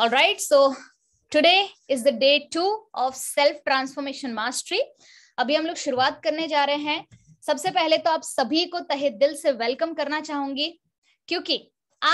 All right, so today is the day two of self transformation mastery. अभी हम लोग शुरुआत करने जा रहे हैं सबसे पहले तो आप सभी को तहे दिल से वेलकम करना चाहूंगी क्योंकि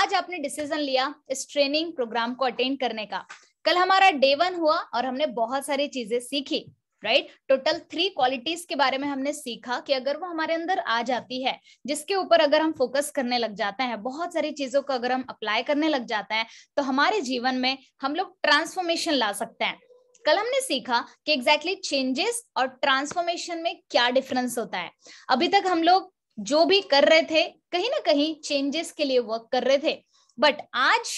आज आपने डिसीजन लिया इस ट्रेनिंग प्रोग्राम को अटेंड करने का कल हमारा डे वन हुआ और हमने बहुत सारी चीजें सीखी राइट टोटल थ्री क्वालिटीज के बारे में हमने सीखा कि अगर वो हमारे अंदर आ जाती है जिसके ऊपर अगर हम फोकस करने लग जाते हैं बहुत सारी चीजों को अगर हम अप्लाई करने लग जाते हैं तो हमारे जीवन में हम लोग ट्रांसफॉर्मेशन ला सकते हैं कल हमने सीखा कि एग्जैक्टली exactly चेंजेस और ट्रांसफॉर्मेशन में क्या डिफरेंस होता है अभी तक हम लोग जो भी कर रहे थे कहीं ना कहीं चेंजेस के लिए वर्क कर रहे थे बट आज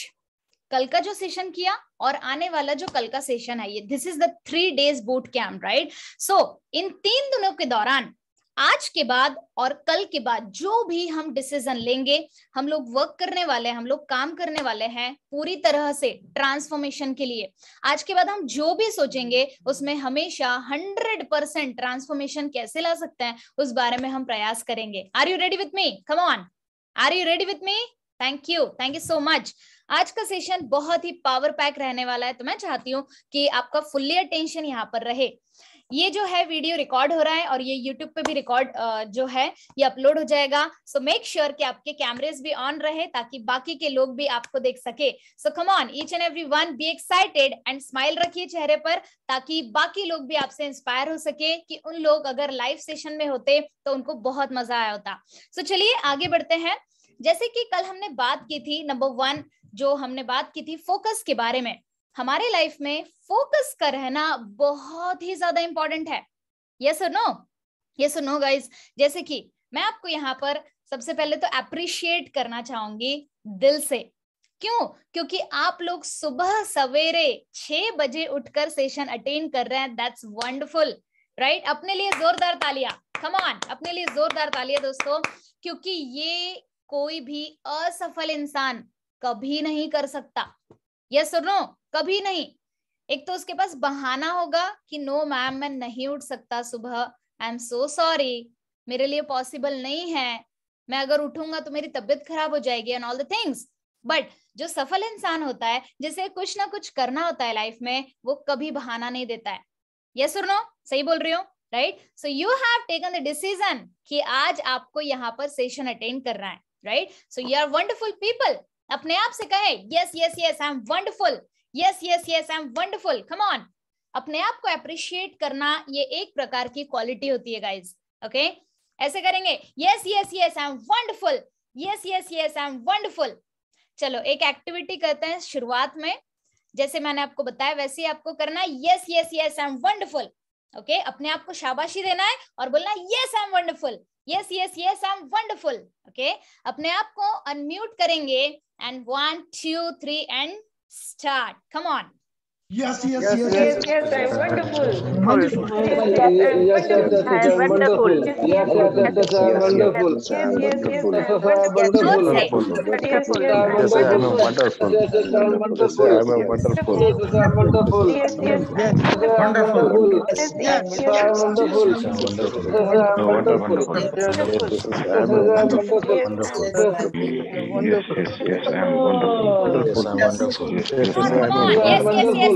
कल का जो सेशन किया और आने वाला जो कल का सेशन है ये this is the three days boot camp right so इन तीन दिनों के दौरान आज के बाद और कल के बाद जो भी हम डिसीजन लेंगे हम लोग वर्क करने वाले हैं हम लोग काम करने वाले हैं पूरी तरह से ट्रांसफॉर्मेशन के लिए आज के बाद हम जो भी सोचेंगे उसमें हमेशा हंड्रेड परसेंट ट्रांसफॉर्मेशन कैसे ला सकते हैं उस बारे में हम प्रयास करेंगे are you ready with me come on are you ready with me thank you thank you so much आज का सेशन बहुत ही पावर पैक रहने वाला है तो मैं चाहती हूँ कि आपका फुल्ली अटेंशन यहाँ पर रहे ये जो है वीडियो रिकॉर्ड हो रहा है और ये यूट्यूब पे भी रिकॉर्ड जो है ये अपलोड हो जाएगा सो मेक श्योर कि आपके कैमरेज भी ऑन रहे ताकि बाकी के लोग भी आपको देख सके so come on each and every one be excited and smile रखिए चेहरे पर ताकि बाकी लोग भी आपसे इंस्पायर हो सके कि उन लोग अगर लाइव सेशन में होते तो उनको बहुत मजा आया होता सो so, चलिए आगे बढ़ते हैं जैसे कि कल हमने बात की थी नंबर वन जो हमने बात की थी फोकस के बारे में हमारे लाइफ में फोकस का रहना बहुत ही ज्यादा इंपॉर्टेंट है ये सर नो ये सर नो गाइज जैसे कि मैं आपको यहाँ पर सबसे पहले तो अप्रिशिएट करना चाहूंगी दिल से क्यों क्योंकि आप लोग सुबह सवेरे छह बजे उठकर सेशन अटेंड कर रहे हैं दैट्स वंडरफुल राइट अपने लिए जोरदार तालियां कम ऑन अपने लिए जोरदार तालियां दोस्तों क्योंकि ये कोई भी असफल इंसान कभी नहीं कर सकता यस सुनो नो कभी नहीं एक तो उसके पास बहाना होगा कि नो मैम मैं नहीं उठ सकता सुबह आई एम सो सॉरी मेरे लिए पॉसिबल नहीं है मैं अगर उठूंगा तो मेरी तबियत खराब हो जाएगी and all the things but जो सफल इंसान होता है जिसे कुछ ना कुछ करना होता है लाइफ में वो कभी बहाना नहीं देता है यस और नो सही बोल रही हूँ right so you have taken the decision कि आज आपको यहाँ पर सेशन अटेंड करना है right so you are wonderful people अपने आप से कहे yes yes yes I am wonderful yes yes yes I am wonderful come on अपने आप को अप्रिशिएट करना ये एक प्रकार की क्वालिटी होती है गाइज ओके okay? ऐसे करेंगे yes yes yes I am wonderful yes yes yes I am wonderful चलो एक एक्टिविटी करते हैं शुरुआत में जैसे मैंने आपको बताया वैसे ही आपको करना है yes yes yes I am wonderful okay अपने आप को शाबाशी देना है और बोलना yes I am wonderful yes yes yes I am wonderful okay अपने आप को अनम्यूट करेंगे And one, two, three, and start. Come on. Yes, yes, yes. Yes, yes, yes, wonderful. Wonderful. Yes, yes, yes, wonderful. Yes, yes, yes, wonderful. Yes, yes, yes, wonderful. Yes, yes, wonderful. Yes, yes, wonderful. Wonderful. Yes, yes, wonderful. Yes, yes, wonderful. Wonderful. Yes, yes, yes, I'm wonderful. Wonderful, I'm wonderful. Yes, yes, yes.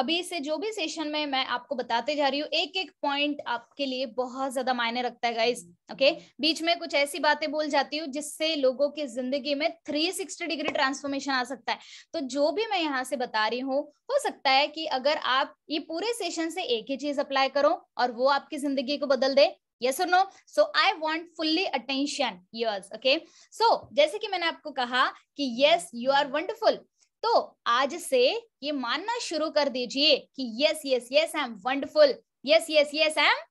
अभी से जो भी session में मैं आपको बताते जा रही हूँ एक एक पॉइंट आपके लिए बहुत ज्यादा मायने रखता है guys okay okay? Hmm, hmm. बीच में कुछ ऐसी बातें बोल जाती हूँ जिससे लोगों की जिंदगी में 360 डिग्री ट्रांसफॉर्मेशन आ सकता है तो जो भी मैं यहाँ से बता रही हूँ हो सकता है कि अगर आप ये पूरे सेशन से एक ही चीज अप्लाई करो और वो आपकी जिंदगी को बदल दे यस और no so I want fully attention yours okay so जैसे कि मैंने आपको कहा कि यस यू आर वंडरफुल तो आज से ये मानना शुरू कर दीजिए कि yes yes yes I am wonderful yes yes yes I am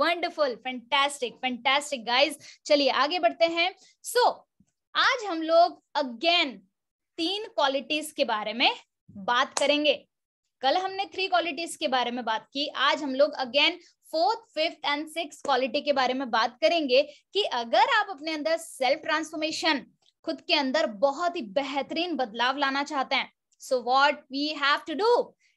wonderful fantastic fantastic guys चलिए आगे बढ़ते हैं सो so, आज हम लोग अगेन तीन क्वालिटीज के बारे में बात करेंगे कल हमने थ्री क्वालिटीज के बारे में बात की आज हम लोग again fourth fifth and six quality के बारे में बात करेंगे कि अगर आप अपने अंदर सेल्फ ट्रांसफॉर्मेशन खुद के अंदर बहुत ही बेहतरीन बदलाव लाना चाहते हैं so what we have to do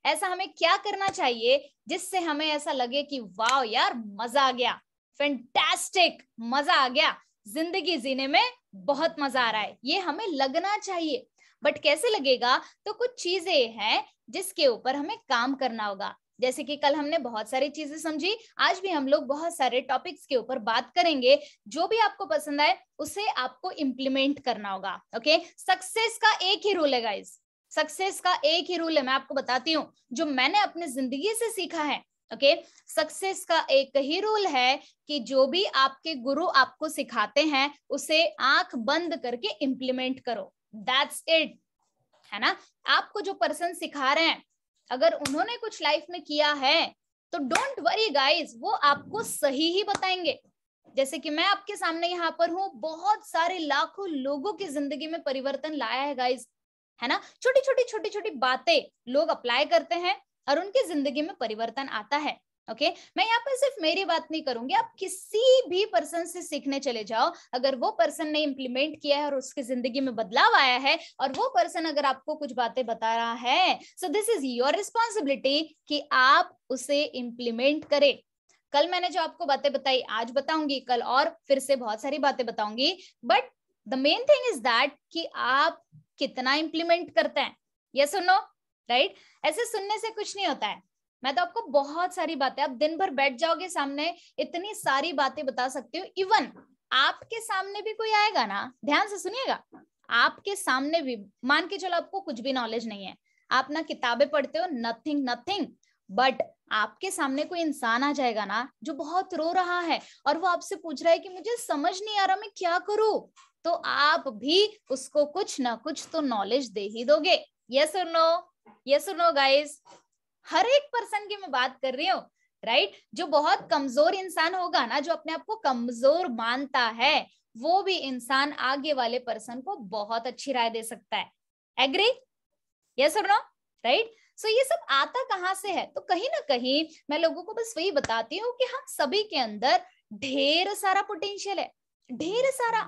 ऐसा हमें क्या करना चाहिए जिससे हमें ऐसा लगे कि वाह यार मजा आ गया फैंटास्टिक मजा आ गया जिंदगी जीने में बहुत मजा आ रहा है ये हमें लगना चाहिए बट कैसे लगेगा तो कुछ चीजें हैं जिसके ऊपर हमें काम करना होगा जैसे कि कल हमने बहुत सारी चीजें समझी आज भी हम लोग बहुत सारे टॉपिक्स के ऊपर बात करेंगे जो भी आपको पसंद आए उसे आपको इम्प्लीमेंट करना होगा ओके सक्सेस का एक ही रूल है गाइज सक्सेस का एक ही रूल है मैं आपको बताती हूँ जो मैंने अपने जिंदगी से सीखा है ओके okay? सक्सेस का एक ही रूल है कि जो भी आपके गुरु आपको सिखाते हैं उसे आंख बंद करके इम्प्लीमेंट करो दैट्स इट है ना आपको जो पर्सन सिखा रहे हैं अगर उन्होंने कुछ लाइफ में किया है तो डोंट वरी गाइज वो आपको सही ही बताएंगे जैसे कि मैं आपके सामने यहाँ पर हूँ बहुत सारे लाखों लोगों की जिंदगी में परिवर्तन लाया है गाइज है ना छोटी छोटी छोटी छोटी बातें लोग अप्लाई करते हैं और उनकी जिंदगी में परिवर्तन आता है ओके okay? मैं यहाँ पर सिर्फ मेरी बात नहीं करूंगी आप किसी भी पर्सन से सीखने चले जाओ अगर वो पर्सन ने इम्प्लीमेंट किया है और उसकी जिंदगी में बदलाव आया है और वो पर्सन अगर आपको कुछ बातें बता रहा है so this is your responsibility कि आप उसे इम्प्लीमेंट करें कल मैंने जो आपको बातें बताई आज बताऊंगी कल और फिर से बहुत सारी बातें बताऊंगी but the main thing is that कि आप कितना इम्प्लीमेंट करते हैं ये सुनो राइट ऐसे सुनने से कुछ नहीं होता है मैं तो आपको बहुत सारी बातें आप दिन भर बैठ जाओगे सामने इतनी सारी बातें बता सकती हो इवन आपके सामने भी कोई आएगा ना ध्यान से सुनिएगा आपके सामने भी मान के चलो आपको कुछ भी नॉलेज नहीं है आप ना किताबें पढ़ते हो नथिंग नथिंग बट आपके सामने कोई इंसान आ जाएगा ना जो बहुत रो रहा है और वो आपसे पूछ रहा है कि मुझे समझ नहीं आ रहा मैं क्या करूं तो आप भी उसको कुछ ना कुछ तो नॉलेज दे ही दोगे यस और नो यस और नो गाइस हर एक पर्सन की मैं बात कर रही हूँ राइट जो बहुत कमजोर इंसान होगा ना जो अपने आप को कमजोर मानता है वो भी इंसान आगे वाले पर्सन को बहुत अच्छी राय दे सकता है एग्री यस और नो राइट सो ये सब आता कहाँ से है तो कहीं ना कहीं मैं लोगों को बस वही बताती हूँ कि हम सभी के अंदर ढेर सारा पोटेंशियल है ढेर सारा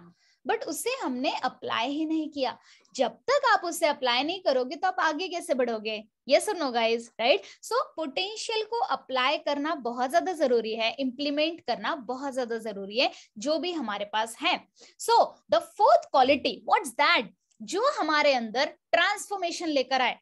बट उसे हमने अप्लाई ही नहीं किया जब तक आप उसे अप्लाई नहीं करोगे तो आप आगे कैसे बढ़ोगे ये और गाइज राइट सो पोटेंशियल को अप्लाई करना बहुत ज्यादा जरूरी है इंप्लीमेंट करना बहुत ज्यादा जरूरी है जो भी हमारे पास है so the fourth quality what that जो हमारे अंदर ट्रांसफॉर्मेशन लेकर आए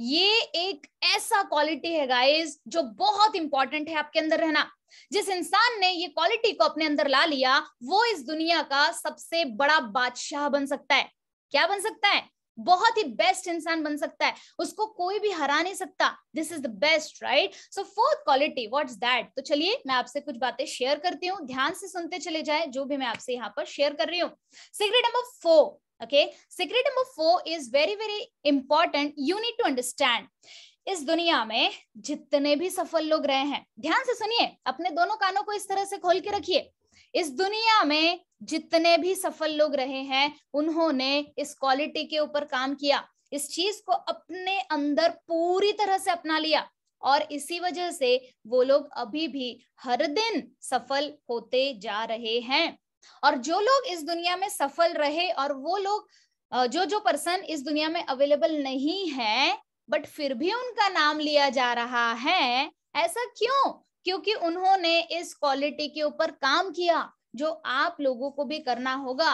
ये एक ऐसा क्वालिटी है गाइस जो बहुत इंपॉर्टेंट है आपके अंदर रहना जिस इंसान ने ये क्वालिटी को अपने अंदर ला लिया वो इस दुनिया का सबसे बड़ा बादशाह बन सकता है क्या बन सकता है बहुत ही बेस्ट इंसान बन सकता है उसको कोई भी हरा नहीं सकता this is the best right so fourth quality what's that तो चलिए मैं आपसे कुछ बातें शेयर करती हूँ ध्यान से सुनते चले जाए जो भी मैं आपसे यहाँ पर शेयर कर रही हूँ secret number four okay secret number 4 is very very important you need to understand इस दुनिया में जितने भी सफल लोग रहे हैं ध्यान से सुनिए अपने दोनों कानों को इस तरह से खोल के रखिए इस दुनिया में जितने भी सफल लोग रहे हैं उन्होंने इस क्वालिटी के ऊपर काम किया इस चीज को अपने अंदर पूरी तरह से अपना लिया और इसी वजह से वो लोग अभी भी हर दिन सफल होते जा रहे हैं और जो लोग इस दुनिया में सफल रहे और वो लोग जो जो पर्सन इस दुनिया में अवेलेबल नहीं है बट फिर भी उनका नाम लिया जा रहा है ऐसा क्यों क्योंकि उन्होंने इस क्वालिटी के ऊपर काम किया जो आप लोगों को भी करना होगा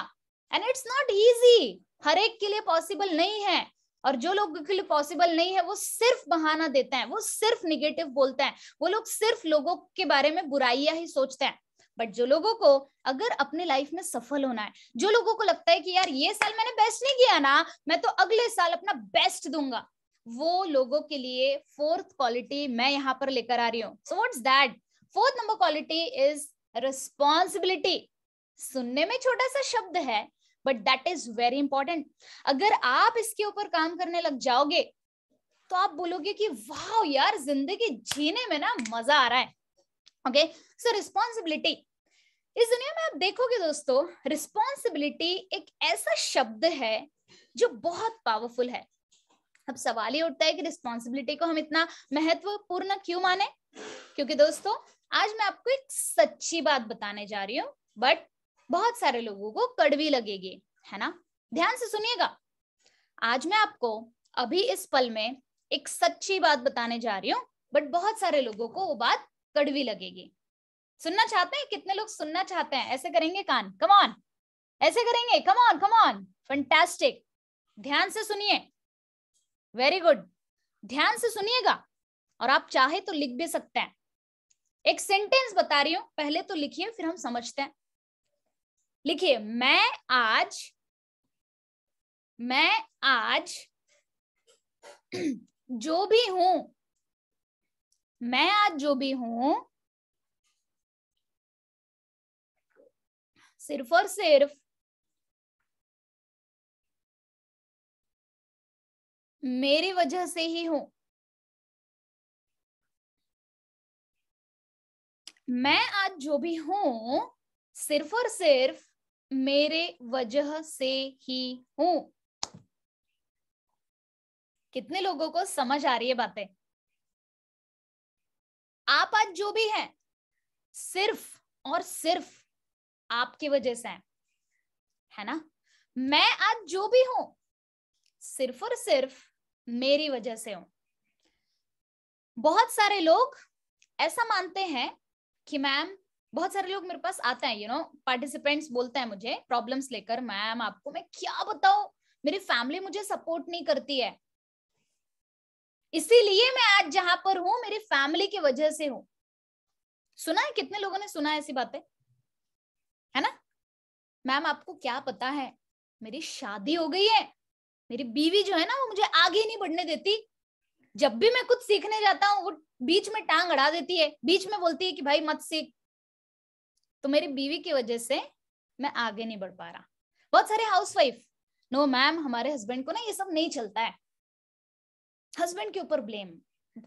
एंड इट्स नॉट इजी हर एक के लिए पॉसिबल नहीं है और जो लोग के लिए पॉसिबल नहीं है वो सिर्फ बहाना देते हैं वो सिर्फ निगेटिव बोलते हैं वो लोग सिर्फ लोगों के बारे में बुराइयां ही सोचते हैं बट जो लोगों को अगर अपने लाइफ में सफल होना है जो लोगों को लगता है कि यार ये साल मैंने बेस्ट नहीं किया ना मैं तो अगले साल अपना बेस्ट दूंगा वो लोगों के लिए फोर्थ क्वालिटी मैं यहाँ पर लेकर आ रही हूँ so what's that fourth number quality is responsibility सुनने में छोटा सा शब्द है but that is very important अगर आप इसके ऊपर काम करने लग जाओगे तो आप बोलोगे कि वाह यार जिंदगी जीने में ना मजा आ रहा है ओके सो रिस्पॉन्सिबिलिटी इस दुनिया में आप देखोगे दोस्तों रिस्पॉन्सिबिलिटी एक ऐसा शब्द है जो बहुत पावरफुल है अब सवाल ये उठता है कि रिस्पॉन्सिबिलिटी को हम इतना महत्वपूर्ण क्यों माने क्योंकि दोस्तों आज मैं आपको एक सच्ची बात बताने जा रही हूँ बट बहुत सारे लोगों को कड़वी लगेगी है ना ध्यान से सुनिएगा आज मैं आपको अभी इस पल में एक सच्ची बात बताने जा रही हूँ बट बहुत सारे लोगों को वो बात कड़वी लगेगी सुनना चाहते हैं कितने लोग सुनना चाहते हैं ऐसे करेंगे कान ऑन ऐसे करेंगे कम ऑन फंटेस्टिक ध्यान से सुनिए वेरी गुड ध्यान से सुनिएगा और आप चाहे तो लिख भी सकते हैं एक सेंटेंस बता रही हूं पहले तो लिखिए फिर हम समझते हैं लिखिए मैं आज मैं आज जो भी हूं मैं आज जो भी हूं सिर्फ और सिर्फ मेरी वजह से ही हूं मैं आज जो भी हूं सिर्फ और सिर्फ मेरे वजह से ही हूं कितने लोगों को समझ आ रही है बातें आप आज जो भी हैं सिर्फ और सिर्फ आपकी वजह से है है ना मैं आज जो भी हूं सिर्फ और सिर्फ मेरी वजह से हूं बहुत सारे लोग ऐसा मानते हैं कि मैम बहुत सारे लोग मेरे पास आते हैं यू नो पार्टिसिपेंट्स बोलते हैं मुझे प्रॉब्लम्स लेकर मैम आपको मैं क्या बताऊं मेरी फैमिली मुझे सपोर्ट नहीं करती है इसीलिए मैं आज जहां पर हूं मेरी फैमिली की वजह से हूं सुना है कितने लोगों ने सुना है ऐसी बातें है ना मैम आपको क्या पता है मेरी शादी हो गई है मेरी बीवी जो है ना वो मुझे आगे नहीं बढ़ने देती जब भी मैं कुछ सीखने जाता हूँ वो बीच में टांग अड़ा देती है बीच में बोलती है कि भाई मत सीख तो मेरी बीवी की वजह से मैं आगे नहीं बढ़ पा रहा बहुत सारे हाउस वाइफ नो मैम हमारे हस्बैंड को ना ये सब नहीं चलता है हस्बैंड के ऊपर ब्लेम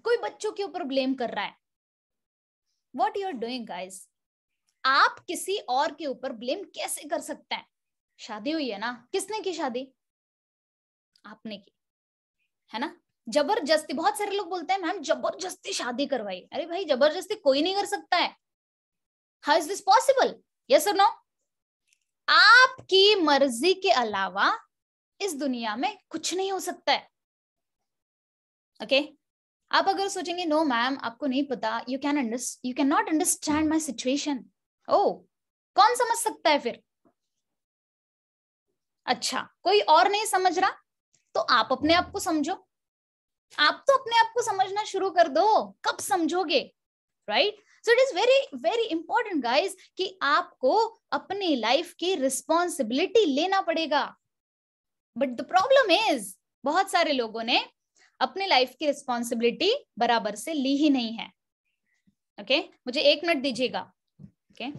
कोई बच्चों के ऊपर ब्लेम कर रहा है what you are doing guys आप किसी और के ऊपर ब्लेम कैसे कर सकते हैं शादी हुई है ना किसने की शादी आपने की है ना जबरदस्ती बहुत सारे लोग बोलते हैं मैम जबरदस्ती शादी करवाई अरे भाई जबरदस्ती कोई नहीं कर सकता है हाउ इज दिस पॉसिबल ये सर नो आपकी मर्जी के अलावा इस दुनिया में कुछ नहीं हो सकता है ओके okay? आप अगर सोचेंगे नो no, मैम आपको नहीं पता you can you can not understand my situation oh कौन समझ सकता है फिर अच्छा कोई और नहीं समझ रहा तो आप अपने आप को समझो आप तो अपने आप को समझना शुरू कर दो कब समझोगे right so it is very very important guys कि आपको अपनी लाइफ की रिस्पॉन्सिबिलिटी लेना पड़ेगा बट द प्रॉब्लम इज बहुत सारे लोगों ने अपनी लाइफ की रिस्पॉन्सिबिलिटी बराबर से ली ही नहीं है ओके okay? मुझे एक मिनट दीजिएगा Okay.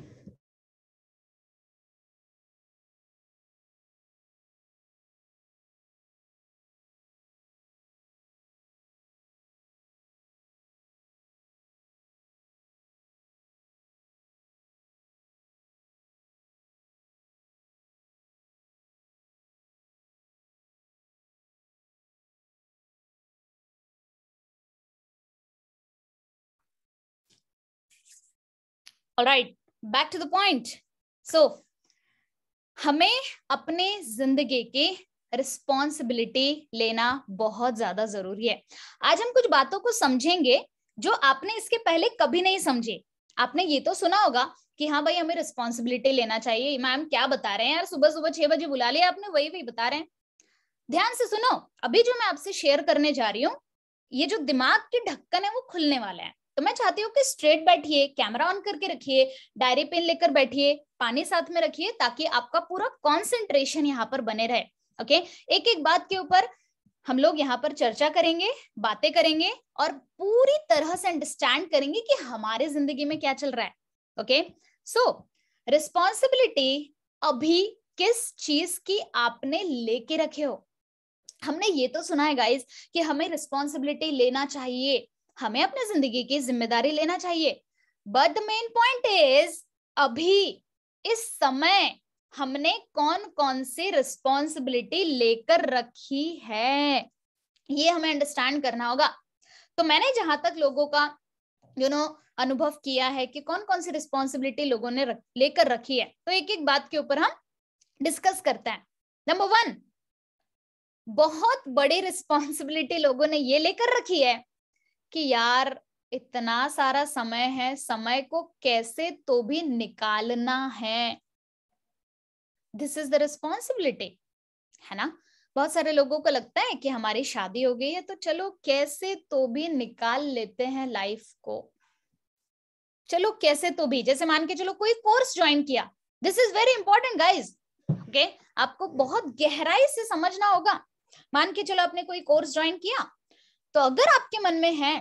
All right. Back to the point so हमें अपने जिंदगी के रिस्पॉन्सिबिलिटी लेना बहुत ज्यादा जरूरी है आज हम कुछ बातों को समझेंगे जो आपने इसके पहले कभी नहीं समझे आपने ये तो सुना होगा कि हाँ भाई हमें रिस्पॉन्सिबिलिटी लेना चाहिए मैम क्या बता रहे हैं यार सुबह सुबह छह बजे बुला लिया आपने वही वही बता रहे हैं ध्यान से सुनो अभी जो मैं आपसे शेयर करने जा रही हूँ ये जो दिमाग की ढक्कन है वो खुलने वाला है तो मैं चाहती हूँ कि स्ट्रेट बैठिए कैमरा ऑन करके रखिए डायरी पेन लेकर बैठिए पानी साथ में रखिए ताकि आपका पूरा कॉन्सेंट्रेशन यहाँ पर बने रहे ओके एक एक बात के ऊपर हम लोग यहाँ पर चर्चा करेंगे बातें करेंगे और पूरी तरह से अंडरस्टैंड करेंगे कि हमारे जिंदगी में क्या चल रहा है ओके सो रिस्पॉन्सिबिलिटी अभी किस चीज की आपने लेके रखे हो हमने ये तो सुना है गाइज कि हमें रिस्पॉन्सिबिलिटी लेना चाहिए हमें अपनी जिंदगी की जिम्मेदारी लेना चाहिए but the main point is अभी इस समय हमने कौन कौन सी रिस्पॉन्सिबिलिटी लेकर रखी है ये हमें अंडरस्टैंड करना होगा तो मैंने जहां तक लोगों का यू नो अनुभव किया है कि कौन कौन सी रिस्पॉन्सिबिलिटी लोगों ने लेकर रखी है तो एक एक बात के ऊपर हम डिस्कस करते हैं नंबर वन बहुत बड़ी रिस्पॉन्सिबिलिटी लोगों ने ये लेकर रखी है कि यार इतना सारा समय है समय को कैसे तो भी निकालना है दिस इज द रिस्पॉन्सिबिलिटी है ना बहुत सारे लोगों को लगता है कि हमारी शादी हो गई है तो चलो कैसे तो भी निकाल लेते हैं लाइफ को चलो कैसे तो भी जैसे मान के चलो कोई कोर्स ज्वाइन किया this is very important guys okay आपको बहुत गहराई से समझना होगा मान के चलो आपने कोई कोर्स ज्वाइन किया तो अगर आपके मन में है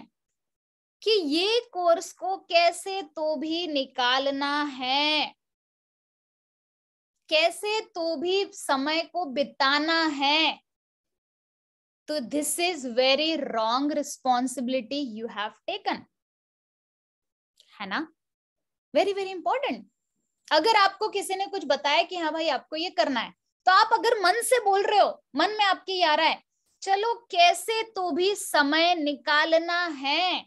कि ये कोर्स को कैसे तो भी निकालना है कैसे तो भी समय को बिताना है तो this is very wrong responsibility you have taken है ना वेरी वेरी इंपॉर्टेंट अगर आपको किसी ने कुछ बताया कि हाँ भाई आपको ये करना है तो आप अगर मन से बोल रहे हो मन में आपकी आ रहा है चलो कैसे तो भी समय निकालना है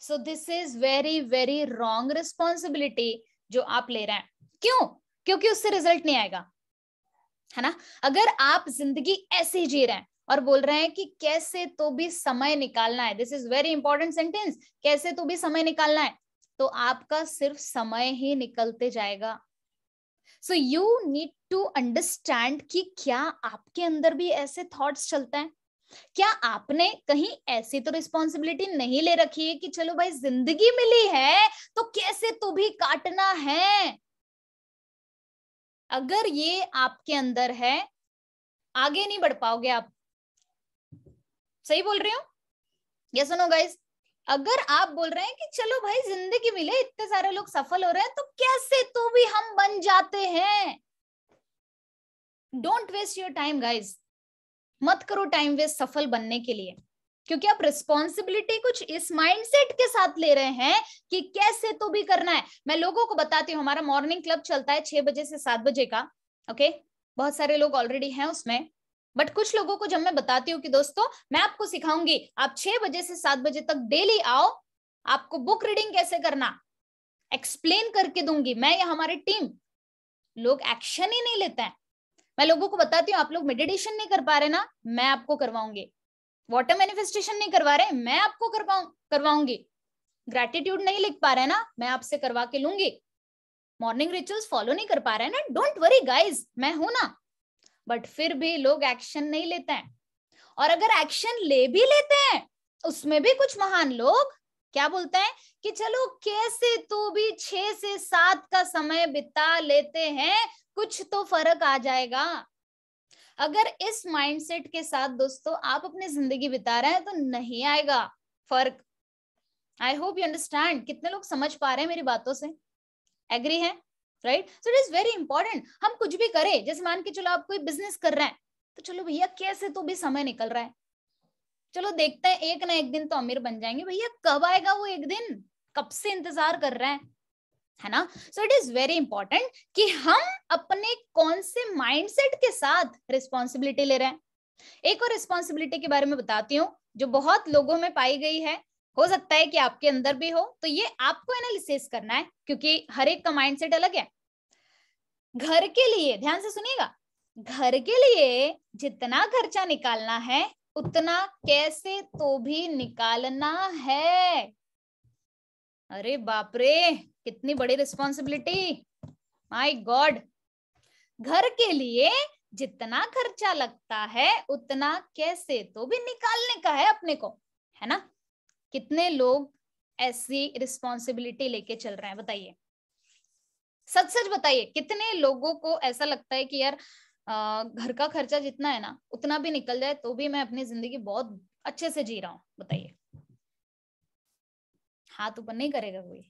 so this is very very wrong responsibility जो आप ले रहे हैं क्यों क्योंकि उससे रिजल्ट नहीं आएगा है ना अगर आप जिंदगी ऐसे ही जी रहे हैं और बोल रहे हैं कि कैसे तो भी समय निकालना है this is very important sentence कैसे तो भी समय निकालना है तो आपका सिर्फ समय ही निकलते जाएगा so you need to understand कि क्या आपके अंदर भी ऐसे थॉट्स चलते हैं क्या आपने कहीं ऐसी तो रिस्पॉन्सिबिलिटी नहीं ले रखी है कि चलो भाई जिंदगी मिली है तो कैसे तू तो भी काटना है अगर ये आपके अंदर है आगे नहीं बढ़ पाओगे आप सही बोल रही हो ये सुनो गाइस अगर आप बोल रहे हैं कि चलो भाई जिंदगी मिले इतने सारे लोग सफल हो रहे हैं तो कैसे तू तो भी हम बन जाते हैं don't waste your time guys मत करो टाइम वेस्ट सफल बनने के लिए क्योंकि आप रिस्पॉन्सिबिलिटी कुछ इस माइंडसेट के साथ ले रहे हैं कि कैसे तो भी करना है मैं लोगों को बताती हूँ हमारा मॉर्निंग क्लब चलता है छह बजे से सात बजे का ओके बहुत सारे लोग ऑलरेडी हैं उसमें बट कुछ लोगों को जब मैं बताती हूँ कि दोस्तों मैं आपको सिखाऊंगी आप छह बजे से सात बजे तक डेली आओ आपको बुक रीडिंग कैसे करना एक्सप्लेन करके दूंगी मैं या हमारी टीम लोग एक्शन ही नहीं लेते हैं मैं लोगों को बताती हूँ आप लोग मेडिटेशन नहीं कर पा रहे ना मैं आपको करवाऊंगी वाटर मैनिफेस्टेशन नहीं करवा रहे मैं आपको करवाऊंगी ग्रेटिट्यूड नहीं लिख पा रहे ना मैं आपसे करवा के लूंगी मॉर्निंग रिचुअल्स फॉलो नहीं कर पा रहे ना डोंट वरी गाइज मैं हूं ना बट फिर भी लोग एक्शन नहीं लेते हैं और अगर एक्शन ले भी लेते हैं उसमें भी कुछ महान लोग क्या बोलते हैं कि चलो कैसे तो भी छह से सात का समय बिता लेते हैं कुछ तो फर्क आ जाएगा अगर इस माइंडसेट के साथ दोस्तों आप अपनी जिंदगी बिता रहे हैं तो नहीं आएगा फर्क आई होप यू अंडरस्टैंड कितने लोग समझ पा रहे हैं मेरी बातों से एग्री है right so it is very important हम कुछ भी करें जैसे मान के चलो आप कोई बिजनेस कर रहे हैं तो चलो भैया कैसे तो भी समय निकल रहा है चलो देखते हैं एक ना एक दिन तो अमीर बन जाएंगे भैया कब आएगा वो एक दिन कब से इंतजार कर रहे हैं है ना so it is very important कि हम अपने कौन से माइंडसेट के साथ रिस्पॉन्सिबिलिटी ले रहे हैं एक और रिस्पॉन्सिबिलिटी के बारे में बताती हूँ जो बहुत लोगों में पाई गई है हो सकता है कि आपके अंदर भी हो तो ये आपको एनालिसिस करना है क्योंकि हर एक का माइंडसेट अलग है घर के लिए ध्यान से सुनिएगा घर के लिए जितना खर्चा निकालना है उतना कैसे तो भी निकालना है अरे बाप रे कितनी बड़ी रिस्पॉन्सिबिलिटी माई गॉड घर के लिए जितना खर्चा लगता है उतना कैसे तो भी निकालने का है अपने को है ना कितने लोग ऐसी रिस्पॉन्सिबिलिटी लेके चल रहे हैं बताइए सच सच बताइए कितने लोगों को ऐसा लगता है कि यार घर का खर्चा जितना है ना उतना भी निकल जाए तो भी मैं अपनी जिंदगी बहुत अच्छे से जी रहा हूं बताइए हाथ ऊपर नहीं करेगा कोई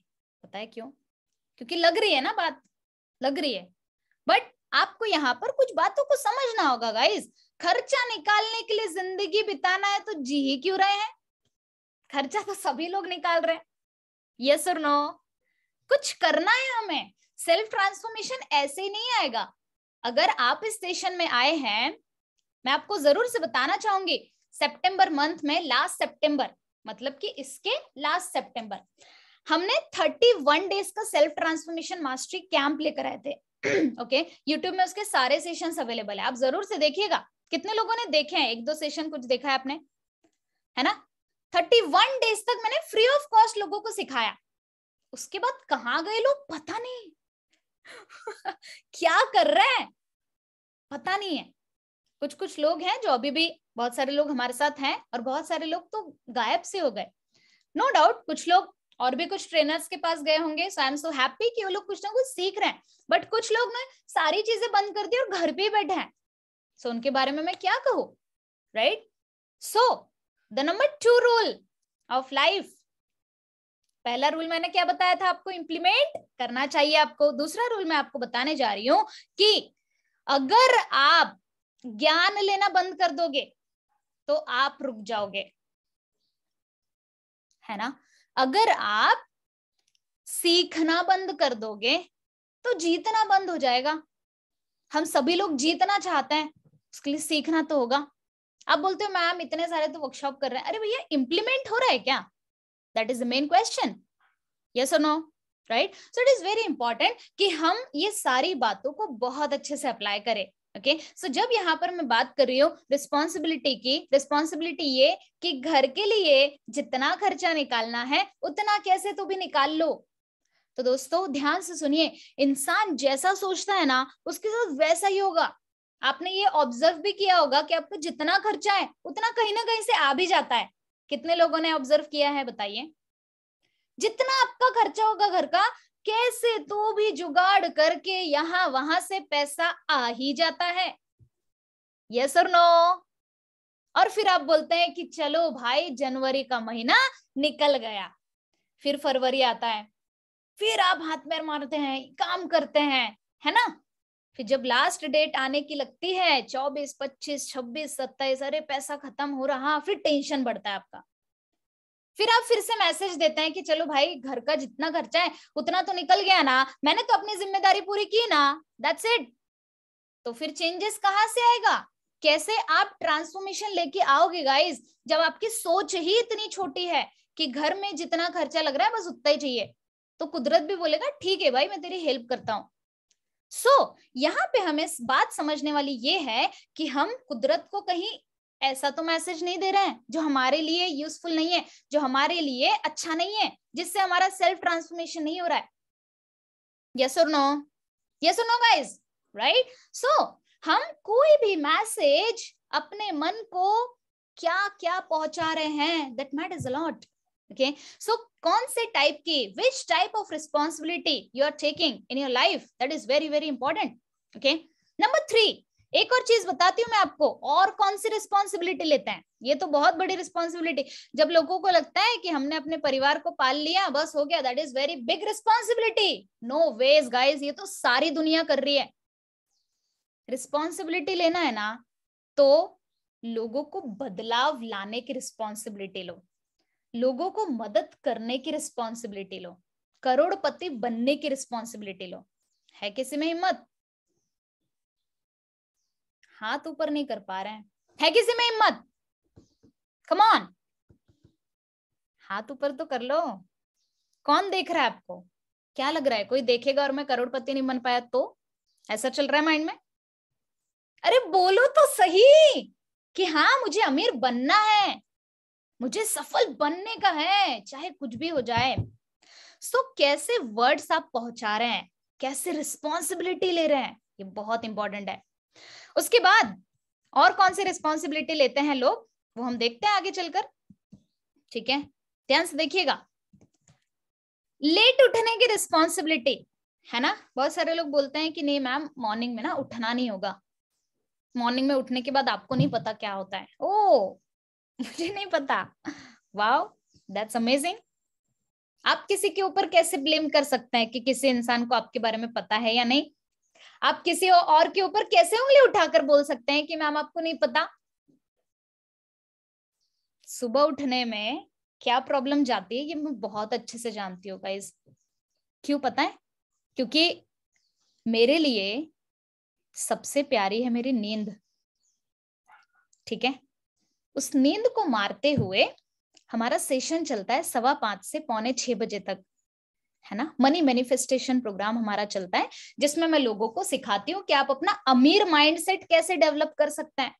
पता है क्यों क्योंकि लग रही है ना बात लग रही है बट आपको यहाँ पर कुछ बातों को समझना होगा गाइस खर्चा निकालने के लिए जिंदगी बिताना है तो जी ही क्यों रहे हैं खर्चा तो सभी लोग निकाल रहे हैं यस और नो कुछ करना है हमें सेल्फ ट्रांसफॉर्मेशन ऐसे ही नहीं आएगा अगर आप इस स्टेशन में आए हैं मैं आपको जरूर से बताना चाहूंगी सितंबर मंथ में लास्ट सितंबर मतलब कि इसके लास्ट सेप्टेम्बर हमने थर्टी वन डेज का सेल्फ ट्रांसफॉर्मेशन मास्टरी कैंप लेकर आए थे ओके यूट्यूब में उसके सारे सेशन अवेलेबल है आप जरूर से देखिएगा कितने लोगों ने देखे हैं एक दो सेशन कुछ देखा है आपने है ना थर्टी वन डेज तक मैंने फ्री ऑफ कॉस्ट लोगों को सिखाया उसके बाद कहा गए लोग पता नहीं क्या कर रहे हैं पता नहीं है कुछ कुछ लोग हैं जो अभी भी बहुत सारे लोग हमारे साथ हैं और बहुत सारे लोग तो गायब से हो गए नो no डाउट कुछ लोग और भी कुछ ट्रेनर्स के पास गए होंगे सो आई एम सो हैप्पी कि वो लोग कुछ ना कुछ सीख रहे हैं बट कुछ लोग ना सारी चीजें बंद कर दी और घर पे बैठे हैं सो so, उनके बारे में मैं क्या कहूँ right so the number two rule of life पहला रूल मैंने क्या बताया था आपको इम्प्लीमेंट करना चाहिए आपको दूसरा रूल मैं आपको बताने जा रही हूं कि अगर आप ज्ञान लेना बंद कर दोगे तो आप रुक जाओगे है ना अगर आप सीखना बंद कर दोगे तो जीतना बंद हो जाएगा हम सभी लोग जीतना चाहते हैं उसके लिए सीखना तो होगा आप बोलते हो मैम इतने सारे तो वर्कशॉप कर रहे हैं अरे भैया इम्प्लीमेंट हो रहा है क्या that is the main question yes और no right so it is very important कि हम ये सारी बातों को बहुत अच्छे से अप्लाई करें ओके okay? सो so, जब यहाँ पर मैं बात कर रही हूँ रिस्पॉन्सिबिलिटी की रिस्पॉन्सिबिलिटी ये कि घर के लिए जितना खर्चा निकालना है उतना कैसे तो भी निकाल लो तो दोस्तों ध्यान से सुनिए इंसान जैसा सोचता है ना उसके साथ वैसा ही होगा आपने ये ऑब्जर्व भी किया होगा कि आपको जितना खर्चा है उतना कहीं ना कहीं से आ भी जाता है कितने लोगों ने ऑब्जर्व किया है बताइए जितना आपका खर्चा होगा घर का कैसे तू भी जुगाड़ करके यहाँ वहां से पैसा आ ही जाता है यस और नो और फिर आप बोलते हैं कि चलो भाई जनवरी का महीना निकल गया फिर फरवरी आता है फिर आप हाथ पैर मारते हैं काम करते हैं है ना फिर जब लास्ट डेट आने की लगती है चौबीस पच्चीस छब्बीस सत्ताईस अरे पैसा खत्म हो रहा फिर टेंशन बढ़ता है आपका फिर आप फिर से मैसेज देते हैं कि चलो भाई घर का जितना खर्चा है उतना तो निकल गया ना मैंने तो अपनी जिम्मेदारी पूरी की ना दैट्स इट तो फिर चेंजेस कहाँ से आएगा कैसे आप ट्रांसफॉर्मेशन लेके आओगे गाइज जब आपकी सोच ही इतनी छोटी है कि घर में जितना खर्चा लग रहा है बस उतना ही चाहिए तो कुदरत भी बोलेगा ठीक है भाई मैं तेरी हेल्प करता हूँ सो so, यहाँ पे हमें बात समझने वाली ये है कि हम कुदरत को कहीं ऐसा तो मैसेज नहीं दे रहे हैं जो हमारे लिए यूजफुल नहीं है जो हमारे लिए अच्छा नहीं है जिससे हमारा सेल्फ ट्रांसफॉर्मेशन नहीं हो रहा है यस और नो यस और नो गाइज राइट सो हम कोई भी मैसेज अपने मन को क्या क्या पहुंचा रहे हैं that is a lot okay so कौन से टाइप की which type of responsibility you are taking in your life that is very very important okay number three एक और चीज बताती हूँ मैं आपको और कौन सी रिस्पॉन्सिबिलिटी लेते हैं ये तो बहुत बड़ी रिस्पॉन्सिबिलिटी जब लोगों को लगता है कि हमने अपने परिवार को पाल लिया बस हो गया that is very big responsibility no ways guys ये तो सारी दुनिया कर रही है रिस्पॉन्सिबिलिटी लेना है ना तो लोगों को बदलाव लाने की रिस्पॉन्सिबिलिटी लो लोगों को मदद करने की रिस्पॉन्सिबिलिटी लो करोड़पति बनने की रिस्पॉन्सिबिलिटी लो है किसी में हिम्मत हाथ ऊपर नहीं कर पा रहे हैं है किसी में हिम्मत कमॉन हाथ ऊपर तो कर लो कौन देख रहा है आपको क्या लग रहा है कोई देखेगा और मैं करोड़पति नहीं बन पाया तो ऐसा चल रहा है माइंड में अरे बोलो तो सही कि हाँ मुझे अमीर बनना है मुझे सफल बनने का है चाहे कुछ भी हो जाए सो so, कैसे वर्ड्स आप पहुंचा रहे हैं कैसे रिस्पॉन्सिबिलिटी ले रहे हैं ये बहुत इंपॉर्टेंट है उसके बाद और कौन सी रिस्पॉन्सिबिलिटी लेते हैं लोग वो हम देखते हैं आगे चलकर ठीक है ध्यान से देखिएगा लेट उठने की रिस्पॉन्सिबिलिटी है ना बहुत सारे लोग बोलते हैं कि नहीं मैम मॉर्निंग में ना उठना नहीं होगा मॉर्निंग में उठने के बाद आपको नहीं पता क्या होता है ओ मुझे नहीं पता वाओ दैट्स अमेजिंग आप किसी के ऊपर कैसे ब्लेम कर सकते हैं कि किसी इंसान को आपके बारे में पता है या नहीं आप किसी और के ऊपर कैसे उंगली उठाकर बोल सकते हैं कि मैम आपको नहीं पता सुबह उठने में क्या प्रॉब्लम जाती है ये मैं बहुत अच्छे से जानती हूँ गाइज क्यों पता है क्योंकि मेरे लिए सबसे प्यारी है मेरी नींद ठीक है उस नींद को मारते हुए हमारा सेशन चलता है सवा पांच से पौने छह बजे तक है ना मनी मैनिफेस्टेशन प्रोग्राम हमारा चलता है जिसमें मैं लोगों को सिखाती हूँ कि आप अपना अमीर माइंडसेट कैसे डेवलप कर सकते हैं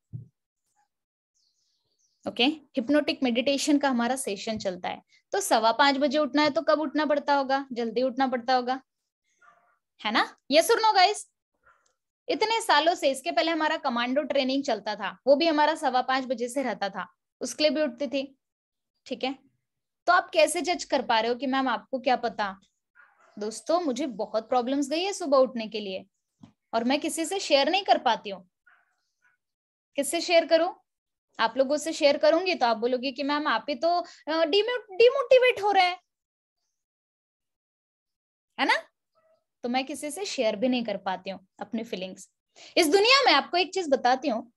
ओके हिप्नोटिक मेडिटेशन का हमारा सेशन चलता है तो सवा पांच बजे उठना है तो कब उठना पड़ता होगा जल्दी उठना पड़ता होगा है ना ये सुन लो गाइस इतने सालों से इसके पहले हमारा कमांडो ट्रेनिंग चलता था वो भी हमारा सवा पांच बजे से रहता था उसके लिए भी उठती थी ठीक है तो आप कैसे जज कर पा रहे हो कि मैम आपको क्या पता दोस्तों मुझे बहुत प्रॉब्लम्स गई है सुबह उठने के लिए और मैं किसी से शेयर नहीं कर पाती हूँ किससे शेयर करूं आप लोगों से शेयर करूंगी तो आप बोलोगे कि मैम आप ही तो डिमोटिवेट हो रहे हैं है ना तो मैं किसी से शेयर भी नहीं कर पाती हूँ अपनी फीलिंग्स इस दुनिया में आपको एक चीज बताती हूँ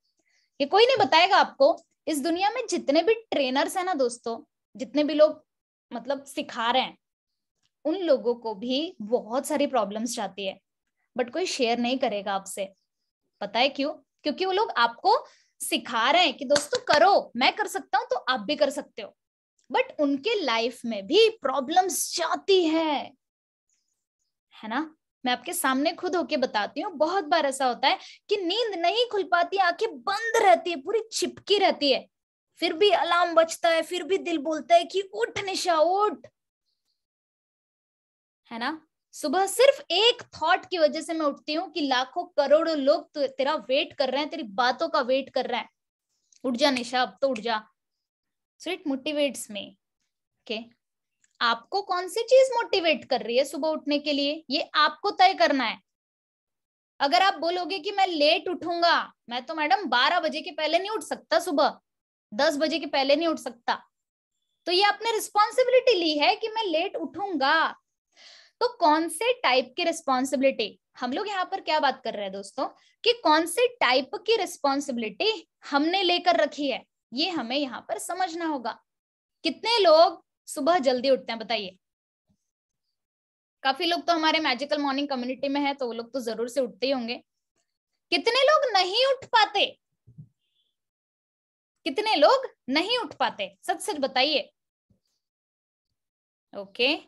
ये कोई नहीं बताएगा आपको इस दुनिया में जितने भी ट्रेनर्स है ना दोस्तों जितने भी लोग मतलब सिखा रहे हैं उन लोगों को भी बहुत सारी प्रॉब्लम्स जाती है बट कोई शेयर नहीं करेगा आपसे पता है क्यों क्योंकि वो लोग आपको सिखा रहे हैं कि दोस्तों करो मैं कर सकता हूं तो आप भी कर सकते हो बट उनके लाइफ में भी प्रॉब्लम्स जाती है है ना मैं आपके सामने खुद होके बताती हूँ बहुत बार ऐसा होता है कि नींद नहीं खुल पाती आंखें बंद रहती है पूरी चिपकी रहती है फिर भी अलार्म बचता है फिर भी दिल बोलता है कि उठ निशा उठ है ना सुबह सिर्फ एक थॉट की वजह से मैं उठती हूँ कि लाखों करोड़ों लोग तो तेरा वेट कर रहे हैं तेरी बातों का वेट कर रहे हैं उठ जा निशा अब तो उठ जा सो इट मोटिवेट्स में ओके आपको कौन सी चीज मोटिवेट कर रही है सुबह उठने के लिए ये आपको तय करना है अगर आप बोलोगे कि मैं लेट उठूंगा मैं तो मैडम बारह बजे के पहले नहीं उठ सकता सुबह दस बजे के पहले नहीं उठ सकता तो ये आपने रिस्पॉन्सिबिलिटी ली है कि मैं लेट उठूंगा तो कौन से टाइप की रिस्पॉन्सिबिलिटी हम लोग यहाँ पर क्या बात कर रहे हैं दोस्तों कि कौन से टाइप की रिस्पॉन्सिबिलिटी हमने लेकर रखी है ये हमें यहाँ पर समझना होगा कितने लोग सुबह जल्दी उठते हैं बताइए काफी लोग तो हमारे मैजिकल मॉर्निंग कम्युनिटी में है तो वो लोग तो जरूर से उठते ही होंगे कितने लोग नहीं उठ पाते कितने लोग नहीं उठ पाते सच सच बताइए ओके okay.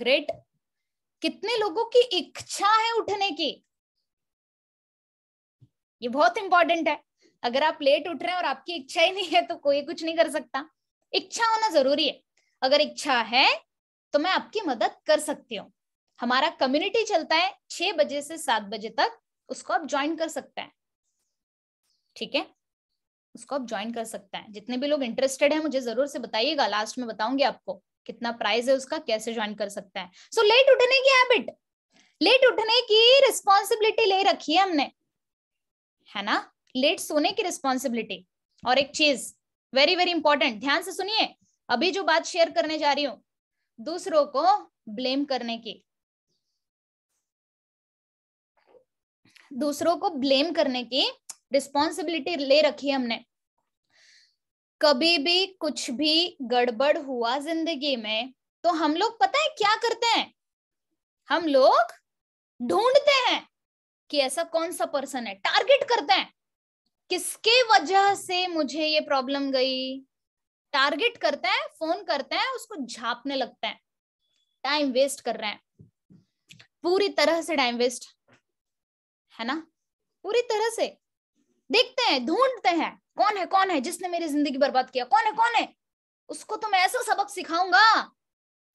ग्रेट कितने लोगों की इच्छा है उठने की ये बहुत इंपॉर्टेंट है अगर आप लेट उठ रहे हैं और आपकी इच्छा ही नहीं है तो कोई कुछ नहीं कर सकता इच्छा होना जरूरी है अगर इच्छा है तो मैं आपकी मदद कर सकती हूँ हमारा कम्युनिटी चलता है छह बजे से सात बजे तक उसको आप ज्वाइन कर सकते हैं ठीक है उसको आप ज्वाइन कर सकते हैं जितने भी लोग इंटरेस्टेड है मुझे जरूर से बताइएगा लास्ट में बताऊंगी आपको कितना प्राइस है उसका कैसे ज्वाइन कर सकता है सो लेट उठने की हैबिट लेट उठने की रिस्पॉन्सिबिलिटी ले रखी है हमने है ना लेट सोने की रिस्पॉन्सिबिलिटी और एक चीज वेरी वेरी इंपॉर्टेंट ध्यान से सुनिए अभी जो बात शेयर करने जा रही हूं दूसरों को ब्लेम करने की दूसरों को ब्लेम करने की रिस्पॉन्सिबिलिटी ले रखी है हमने कभी भी कुछ भी गड़बड़ हुआ जिंदगी में तो हम लोग पता है क्या करते हैं हम लोग ढूंढते हैं कि ऐसा कौन सा पर्सन है टारगेट करते हैं किसके वजह से मुझे ये प्रॉब्लम गई टारगेट करते हैं फोन करते हैं उसको झापने लगते हैं टाइम वेस्ट कर रहे हैं पूरी तरह से टाइम वेस्ट है ना पूरी तरह से देखते हैं ढूंढते हैं कौन है कौन है जिसने मेरी जिंदगी बर्बाद किया कौन है कौन है उसको तो मैं ऐसा सबक सिखाऊंगा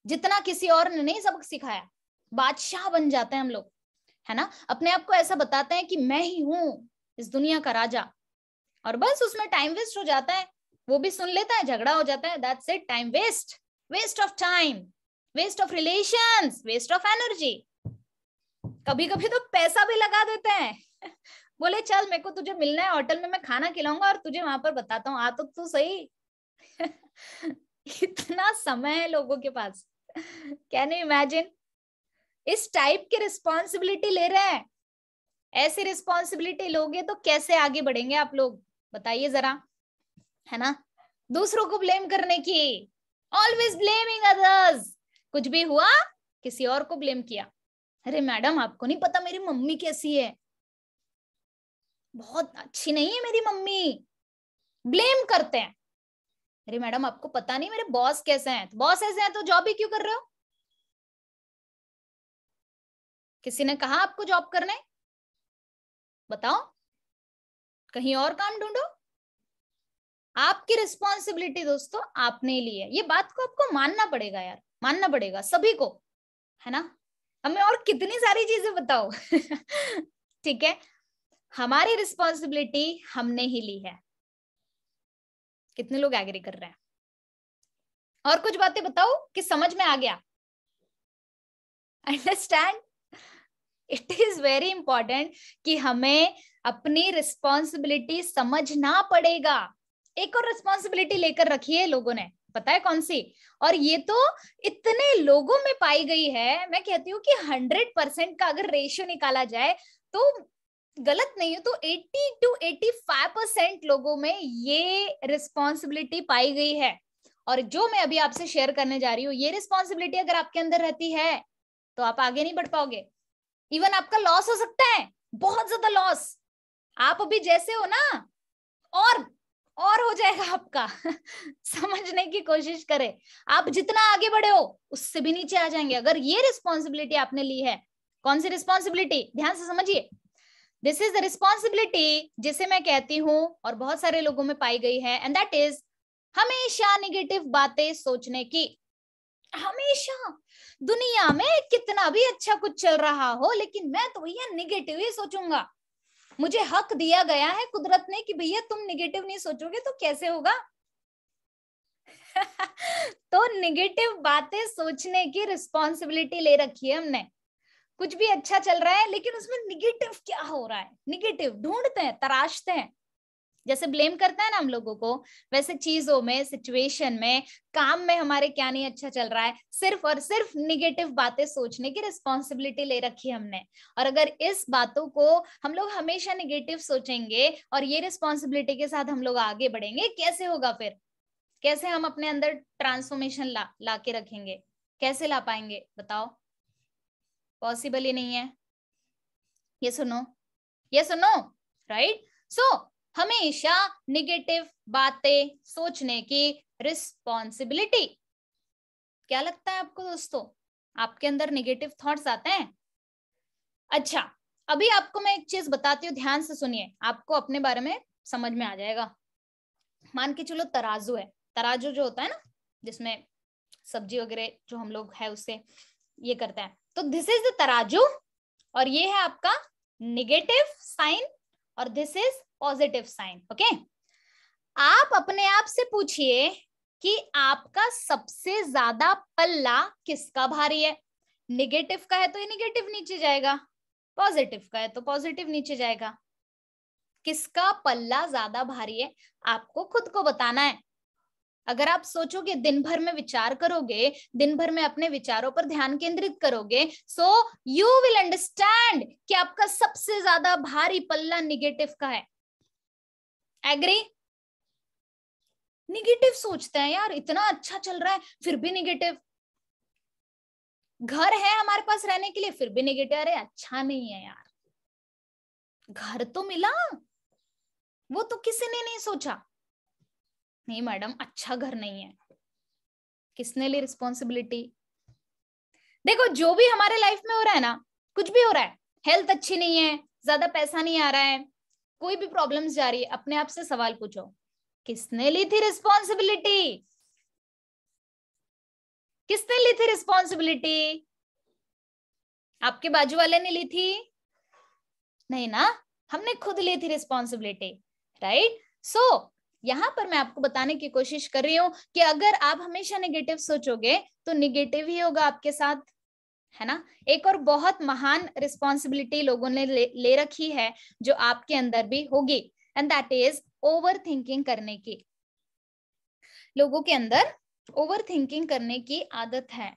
जितना किसी और ने नहीं सबक सिखाया बादशाह बन जाते हैं हम लोग है ना अपने आप को ऐसा बताते हैं कि मैं ही हूं इस दुनिया का राजा और बस उसमें टाइम वेस्ट हो जाता है वो भी सुन लेता है झगड़ा हो जाता है that's it time waste waste of time waste of relations waste of energy कभी कभी तो पैसा भी लगा देते हैं बोले चल मेरे को तुझे मिलना है होटल में मैं खाना खिलाऊंगा और तुझे वहां पर बताता हूँ आ तो तू सही इतना समय है लोगों के पास कैन यू इमेजिन इस टाइप की रिस्पॉन्सिबिलिटी ले रहे हैं ऐसी रिस्पॉन्सिबिलिटी लोगे तो कैसे आगे बढ़ेंगे आप लोग बताइए जरा है ना दूसरों को ब्लेम करने की ऑलवेज ब्लेमिंग अदर्स कुछ भी हुआ किसी और को ब्लेम किया अरे मैडम आपको नहीं पता मेरी मम्मी कैसी है बहुत अच्छी नहीं है मेरी मम्मी ब्लेम करते हैं अरे मैडम आपको पता नहीं मेरे बॉस कैसे हैं तो बॉस ऐसे हैं तो जॉब ही क्यों कर रहे हो किसी ने कहा आपको जॉब करने बताओ कहीं और काम ढूंढो आपकी रिस्पॉन्सिबिलिटी दोस्तों आपने ली है ये बात को आपको मानना पड़ेगा यार मानना पड़ेगा सभी को है ना हमें और कितनी सारी चीजें बताओ ठीक है हमारी रिस्पॉन्सिबिलिटी हमने ही ली है कितने लोग एग्री कर रहे हैं और कुछ बातें बताओ कि समझ में आ गया understand it is very important कि हमें अपनी रिस्पॉन्सिबिलिटी समझना पड़ेगा एक और रिस्पॉन्सिबिलिटी लेकर रखी है लोगों ने पता है कौन सी और ये तो इतने लोगों में पाई गई है मैं कहती हूँ कि हंड्रेड परसेंट का अगर रेशियो निकाला जाए तो गलत नहीं है तो 80 टू 85 परसेंट लोगों में ये रिस्पॉन्सिबिलिटी पाई गई है और जो मैं अभी आपसे शेयर करने जा रही हूँ ये रिस्पॉन्सिबिलिटी अगर आपके अंदर रहती है तो आप आगे नहीं बढ़ पाओगे इवन आपका लॉस हो सकता है बहुत ज्यादा लॉस आप अभी जैसे हो ना और और हो जाएगा आपका समझने की कोशिश करें आप जितना आगे बढ़े हो उससे भी नीचे आ जाएंगे अगर ये रिस्पॉन्सिबिलिटी आपने ली है कौन सी रिस्पॉन्सिबिलिटी ध्यान से समझिए दिस इज द रिस्पॉन्सिबिलिटी जिसे मैं कहती हूँ और बहुत सारे लोगों में पाई गई है एंड दैट इज हमेशा निगेटिव बातें सोचने की हमेशा दुनिया में कितना भी अच्छा कुछ चल रहा हो लेकिन मैं तो भैया निगेटिव ही सोचूंगा मुझे हक दिया गया है कुदरत ने कि भैया तुम निगेटिव नहीं सोचोगे तो कैसे होगा तो निगेटिव बातें सोचने की रिस्पॉन्सिबिलिटी ले रखी है हमने कुछ भी अच्छा चल रहा है लेकिन उसमें निगेटिव क्या हो रहा है निगेटिव ढूंढते हैं तराशते हैं जैसे ब्लेम करता है ना हम लोगों को वैसे चीजों में सिचुएशन में काम में हमारे क्या नहीं अच्छा चल रहा है सिर्फ और सिर्फ निगेटिव बातें सोचने की रिस्पॉन्सिबिलिटी ले रखी हमने और अगर इस बातों को हम लोग हमेशा निगेटिव सोचेंगे और ये रिस्पॉन्सिबिलिटी के साथ हम लोग आगे बढ़ेंगे कैसे होगा फिर कैसे हम अपने अंदर ट्रांसफॉर्मेशन ला ला के रखेंगे कैसे ला पाएंगे बताओ पॉसिबल ही नहीं है ये सुनो ये सुनो राइट सो so, हमेशा निगेटिव बातें सोचने की रिस्पॉन्सिबिलिटी क्या लगता है आपको दोस्तों आपके अंदर निगेटिव थॉट्स आते हैं अच्छा अभी आपको मैं एक चीज बताती हूँ ध्यान से सुनिए आपको अपने बारे में समझ में आ जाएगा मान के चलो तराजू है तराजू जो होता है ना जिसमें सब्जी वगैरह जो हम लोग है उससे ये करते हैं तो दिस इज द तराजू और ये है आपका निगेटिव साइन और this is positive sign okay आप अपने आप से पूछिए कि आपका सबसे ज्यादा पल्ला किसका भारी है निगेटिव का है तो ये निगेटिव नीचे जाएगा पॉजिटिव का है तो पॉजिटिव नीचे जाएगा किसका पल्ला ज्यादा भारी है आपको खुद को बताना है अगर आप सोचोगे दिन भर में विचार करोगे दिन भर में अपने विचारों पर ध्यान केंद्रित करोगे सो यू विल अंडरस्टैंड कि आपका सबसे ज्यादा भारी पल्ला निगेटिव का है एग्री निगेटिव सोचते हैं यार इतना अच्छा चल रहा है फिर भी निगेटिव घर है हमारे पास रहने के लिए फिर भी निगेटिव अरे अच्छा नहीं है यार घर तो मिला वो तो किसी ने नहीं सोचा नहीं मैडम अच्छा घर नहीं है किसने ली रिस्पॉन्सिबिलिटी देखो जो भी हमारे लाइफ में हो रहा है ना कुछ भी हो रहा है हेल्थ अच्छी नहीं है ज्यादा पैसा नहीं आ रहा है कोई भी प्रॉब्लम जा रही है अपने आप से सवाल पूछो किसने ली थी रिस्पॉन्सिबिलिटी किसने ली थी रिस्पॉन्सिबिलिटी आपके बाजू वाले ने ली थी नहीं ना हमने खुद ली थी रिस्पॉन्सिबिलिटी राइट सो यहाँ पर मैं आपको बताने की कोशिश कर रही हूँ कि अगर आप हमेशा निगेटिव सोचोगे तो निगेटिव ही होगा आपके साथ है ना एक और बहुत महान रिस्पॉन्सिबिलिटी लोगों ने ले, ले रखी है जो आपके अंदर भी होगी and that is overthinking करने की लोगों के अंदर ओवर थिंकिंग करने की आदत है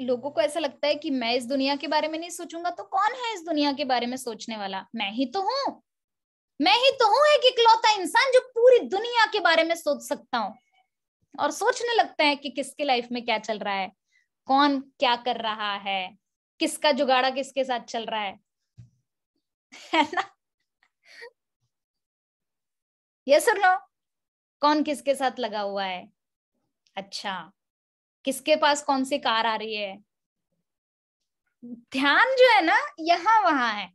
लोगों को ऐसा लगता है कि मैं इस दुनिया के बारे में नहीं सोचूंगा तो कौन है इस दुनिया के बारे में सोचने वाला मैं ही तो हूँ मैं ही तो हूं एक इकलौता इंसान जो पूरी दुनिया के बारे में सोच सकता हूं और सोचने लगता है कि किसके लाइफ में क्या चल रहा है कौन क्या कर रहा है किसका जुगाड़ा किसके साथ चल रहा है ना ये सुन लो कौन किसके साथ लगा हुआ है अच्छा किसके पास कौन सी कार आ रही है ध्यान जो है ना यहां वहां है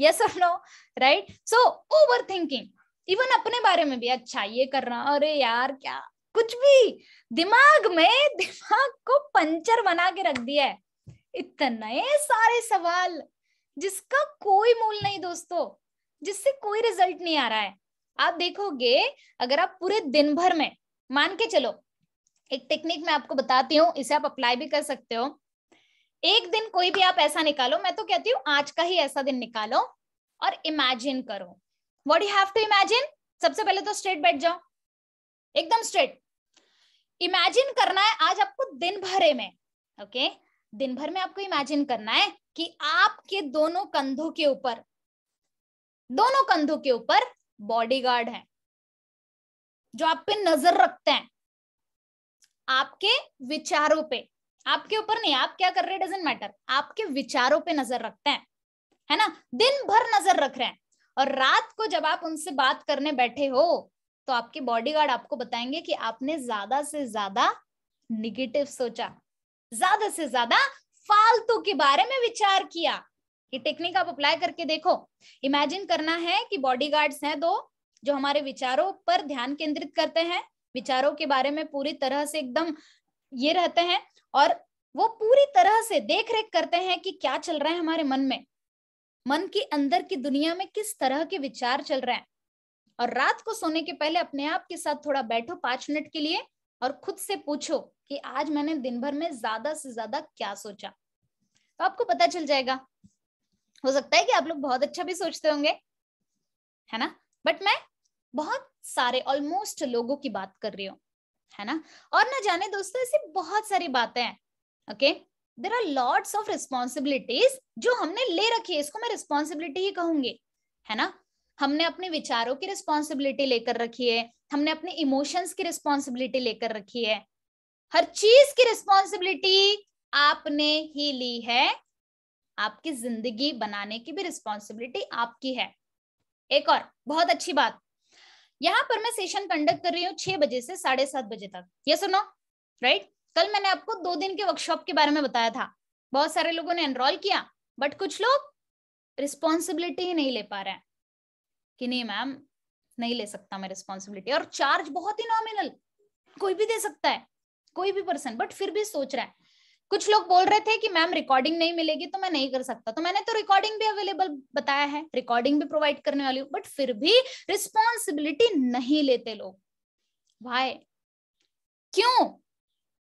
यस और no right so overthinking even अपने बारे में भी अच्छा ये कर रहा अरे यार क्या कुछ भी दिमाग में दिमाग को पंचर बना के रख दिया है इतने सारे सवाल जिसका कोई मूल नहीं दोस्तों जिससे कोई रिजल्ट नहीं आ रहा है आप देखोगे अगर आप पूरे दिन भर में मान के चलो एक टेक्निक मैं आपको बताती हूँ इसे आप अप्लाई भी कर सकते हो एक दिन कोई भी आप ऐसा निकालो मैं तो कहती हूँ आज का ही ऐसा दिन निकालो और इमेजिन करो what you have to imagine सबसे पहले तो स्ट्रेट बैठ जाओ एकदम स्ट्रेट इमेजिन करना है आज आपको दिन भरे में ओके okay? दिन भर में आपको इमेजिन करना है कि आपके दोनों कंधों के ऊपर दोनों कंधों के ऊपर बॉडीगार्ड है जो आप पे नजर रखते हैं आपके विचारों पे आपके ऊपर नहीं आप क्या कर रहे डजेंट मैटर आपके विचारों पे नजर रखते हैं है ना दिन भर नजर रख रहे हैं और रात को जब आप उनसे बात करने बैठे हो तो आपके बॉडीगार्ड आपको बताएंगे कि आपने ज्यादा से ज्यादा निगेटिव सोचा ज्यादा से ज्यादा फालतू के बारे में विचार किया ये टेक्निक आप अप्लाई करके देखो इमेजिन करना है कि बॉडीगार्ड्स हैं दो जो हमारे विचारों पर ध्यान केंद्रित करते हैं विचारों के बारे में पूरी तरह से एकदम ये रहते हैं और वो पूरी तरह से देख रेख करते हैं कि क्या चल रहा है हमारे मन में मन के अंदर की दुनिया में किस तरह के विचार चल रहे हैं और रात को सोने के पहले अपने आप के साथ थोड़ा बैठो पांच मिनट के लिए और खुद से पूछो कि आज मैंने दिन भर में ज्यादा से ज्यादा क्या सोचा तो आपको पता चल जाएगा हो सकता है कि आप लोग बहुत अच्छा भी सोचते होंगे है ना बट मैं बहुत सारे ऑलमोस्ट लोगों की बात कर रही हूँ है ना और ना जाने दोस्तों ऐसी बहुत सारी बातें हैं okay there are loads of responsibilities जो हमने ले रखी है इसको मैं रिस्पॉन्सिबिलिटी ही कहूंगी है ना हमने अपने विचारों की रिस्पॉन्सिबिलिटी लेकर रखी है हमने अपने इमोशंस की रिस्पॉन्सिबिलिटी लेकर रखी है हर चीज की रिस्पॉन्सिबिलिटी आपने ही ली है आपकी जिंदगी बनाने की भी रिस्पॉन्सिबिलिटी आपकी है एक और बहुत अच्छी बात यहाँ पर मैं सेशन कंडक्ट कर रही हूँ छह बजे से साढ़े सात बजे तक ये सुनो राइट कल मैंने आपको दो दिन के वर्कशॉप के बारे में बताया था बहुत सारे लोगों ने एनरोल किया बट कुछ लोग रिस्पॉन्सिबिलिटी ही नहीं ले पा रहे हैं कि नहीं मैम नहीं ले सकता मैं रिस्पॉन्सिबिलिटी और चार्ज बहुत ही नॉमिनल कोई भी दे सकता है कोई भी पर्सन बट फिर भी सोच रहा है कुछ लोग बोल रहे थे कि मैम रिकॉर्डिंग नहीं मिलेगी तो मैं नहीं कर सकता तो मैंने तो रिकॉर्डिंग भी अवेलेबल बताया है रिकॉर्डिंग भी प्रोवाइड करने वाली हूँ बट फिर भी रिस्पॉन्सिबिलिटी नहीं लेते लोग वाई क्यों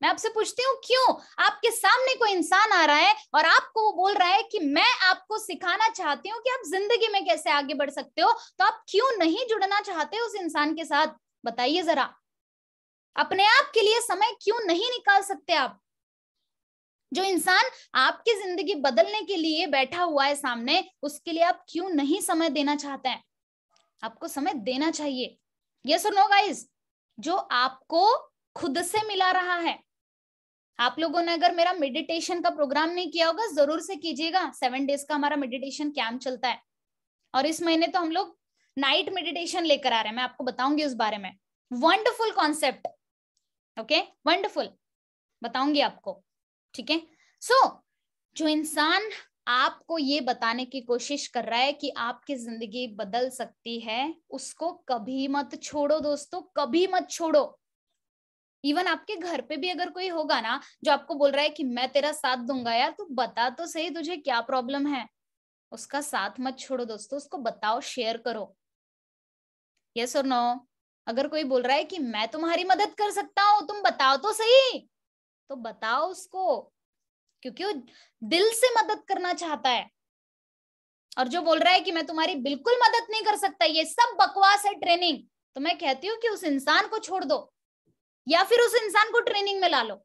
मैं आपसे पूछती हूँ क्यों आपके सामने कोई इंसान आ रहा है और आपको वो बोल रहा है कि मैं आपको सिखाना चाहती हूँ कि आप जिंदगी में कैसे आगे बढ़ सकते हो तो आप क्यों नहीं जुड़ना चाहते उस इंसान के साथ बताइए जरा अपने आप के लिए समय क्यों नहीं निकाल सकते आप जो इंसान आपकी जिंदगी बदलने के लिए बैठा हुआ है सामने उसके लिए आप क्यों नहीं समय देना चाहते हैं आपको समय देना चाहिए ये सुनो गाइज जो आपको खुद से मिला रहा है आप लोगों ने अगर मेरा मेडिटेशन का प्रोग्राम नहीं किया होगा जरूर से कीजिएगा सेवन डेज का हमारा मेडिटेशन कैंप चलता है और इस महीने तो हम लोग नाइट मेडिटेशन लेकर आ रहे हैं मैं आपको बताऊंगी उस बारे में वंडरफुल कॉन्सेप्ट ओके वंडरफुल बताऊंगी आपको ठीक है सो जो इंसान आपको ये बताने की कोशिश कर रहा है कि आपकी जिंदगी बदल सकती है उसको कभी मत छोड़ो दोस्तों कभी मत छोड़ो इवन आपके घर पे भी अगर कोई होगा ना जो आपको बोल रहा है कि मैं तेरा साथ दूंगा यार तू तो बता तो सही तुझे क्या प्रॉब्लम है उसका साथ मत छोड़ो दोस्तों उसको बताओ शेयर करो यस और नो अगर कोई बोल रहा है कि मैं तुम्हारी मदद कर सकता हूँ तुम बताओ तो सही तो बताओ उसको क्योंकि वो दिल से मदद करना चाहता है और जो बोल रहा है कि मैं तुम्हारी बिल्कुल मदद नहीं कर सकता ये सब बकवास है ट्रेनिंग तो मैं कहती हूँ कि उस इंसान को छोड़ दो या फिर उस इंसान को ट्रेनिंग में ला लो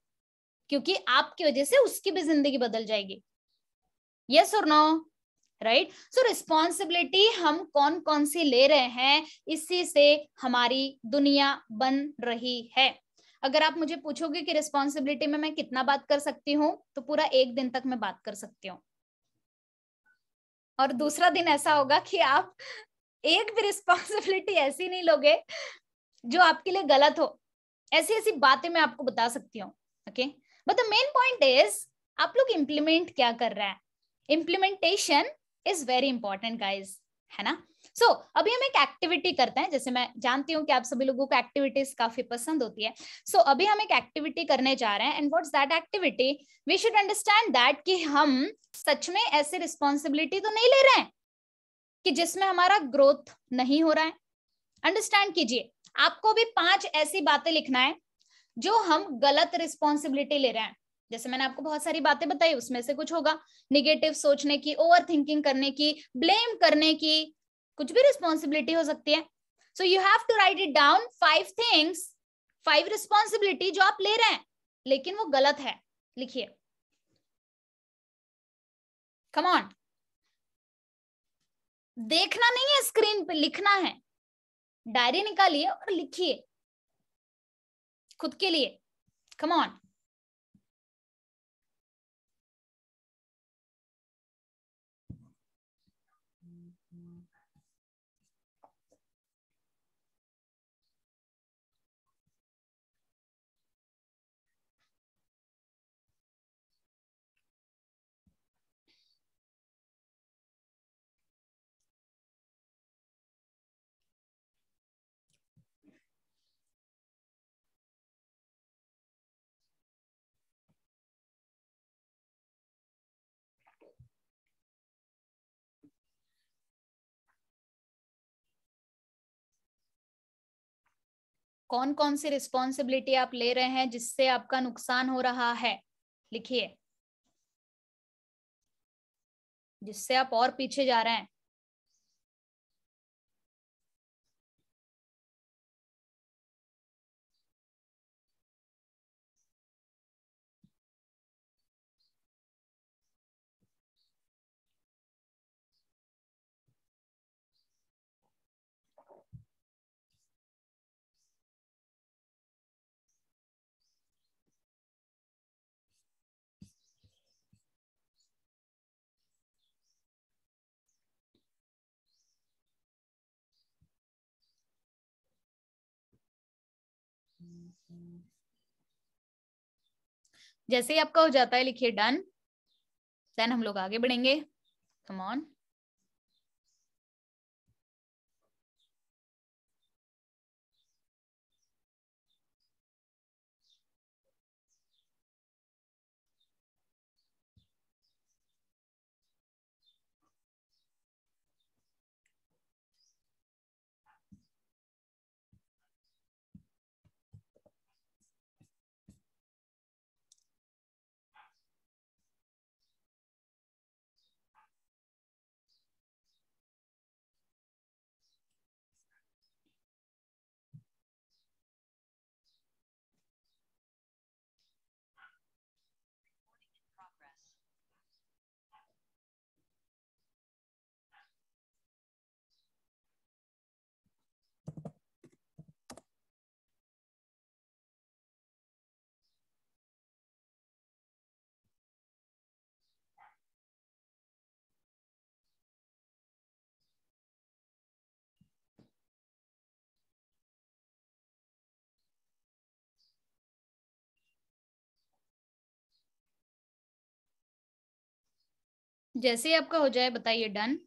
क्योंकि आपकी वजह से उसकी भी जिंदगी बदल जाएगी यस और नो राइट सो रिस्पॉन्सिबिलिटी हम कौन कौन सी ले रहे हैं इसी से हमारी दुनिया बन रही है अगर आप मुझे पूछोगे कि रिस्पॉन्सिबिलिटी में मैं कितना बात कर सकती हूँ तो पूरा एक दिन तक मैं बात कर सकती हूँ और दूसरा दिन ऐसा होगा कि आप एक भी रिस्पॉन्सिबिलिटी ऐसी नहीं लोगे जो आपके लिए गलत हो ऐसी ऐसी बातें मैं आपको बता सकती हूँ okay but the main point is आप लोग इम्प्लीमेंट क्या कर रहे हैं implementation is very important guys है ना सो so, अभी हम एक एक्टिविटी करते हैं जैसे मैं जानती हूँ कि आप सभी लोगों को एक्टिविटीज काफी पसंद होती है सो so, अभी हम एक एक्टिविटी करने जा रहे हैं and what that activity we should understand that कि हम सच में ऐसे रिस्पॉन्सिबिलिटी तो नहीं ले रहे हैं कि जिसमें हमारा ग्रोथ नहीं हो रहा है अंडरस्टैंड कीजिए आपको भी पांच ऐसी बातें लिखना है जो हम गलत रिस्पॉन्सिबिलिटी ले रहे हैं जैसे मैंने आपको बहुत सारी बातें बताई उसमें से कुछ होगा निगेटिव सोचने की ओवर थिंकिंग करने की ब्लेम करने की कुछ भी रिस्पॉन्सिबिलिटी हो सकती है so you have to write it down five things five responsibility जो आप ले रहे हैं लेकिन वो गलत है लिखिए कम ऑन देखना नहीं है स्क्रीन पे लिखना है डायरी निकालिए और लिखिए खुद के लिए कम ऑन कौन कौन सी रिस्पॉन्सिबिलिटी आप ले रहे हैं जिससे आपका नुकसान हो रहा है लिखिए जिससे आप और पीछे जा रहे हैं जैसे ही आपका हो जाता है लिखिए डन देन हम लोग आगे बढ़ेंगे कम ऑन जैसे ही आपका हो जाए बताइए done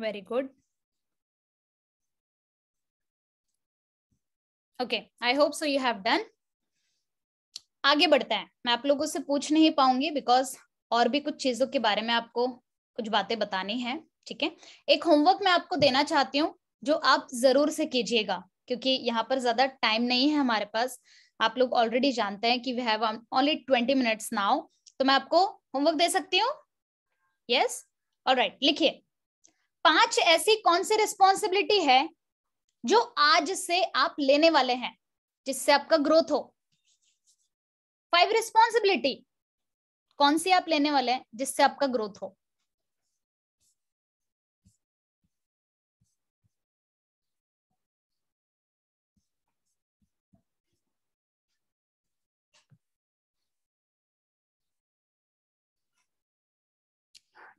very good okay I hope so you have done आगे बढ़ते हैं मैं आप लोगों से पूछ नहीं पाऊंगी बिकॉज और भी कुछ चीजों के बारे में आपको कुछ बातें बतानी है ठीक है एक होमवर्क मैं आपको देना चाहती हूँ जो आप जरूर से कीजिएगा क्योंकि यहाँ पर ज्यादा टाइम नहीं है हमारे पास आप लोग ऑलरेडी जानते हैं कि we have only twenty minutes now तो मैं आपको होमवर्क दे सकती हूँ यस और राइट लिखिए पांच ऐसी कौन सी रिस्पॉन्सिबिलिटी है जो आज से आप लेने वाले हैं जिससे आपका ग्रोथ हो फाइव रिस्पॉन्सिबिलिटी कौन सी आप लेने वाले हैं जिससे आपका ग्रोथ हो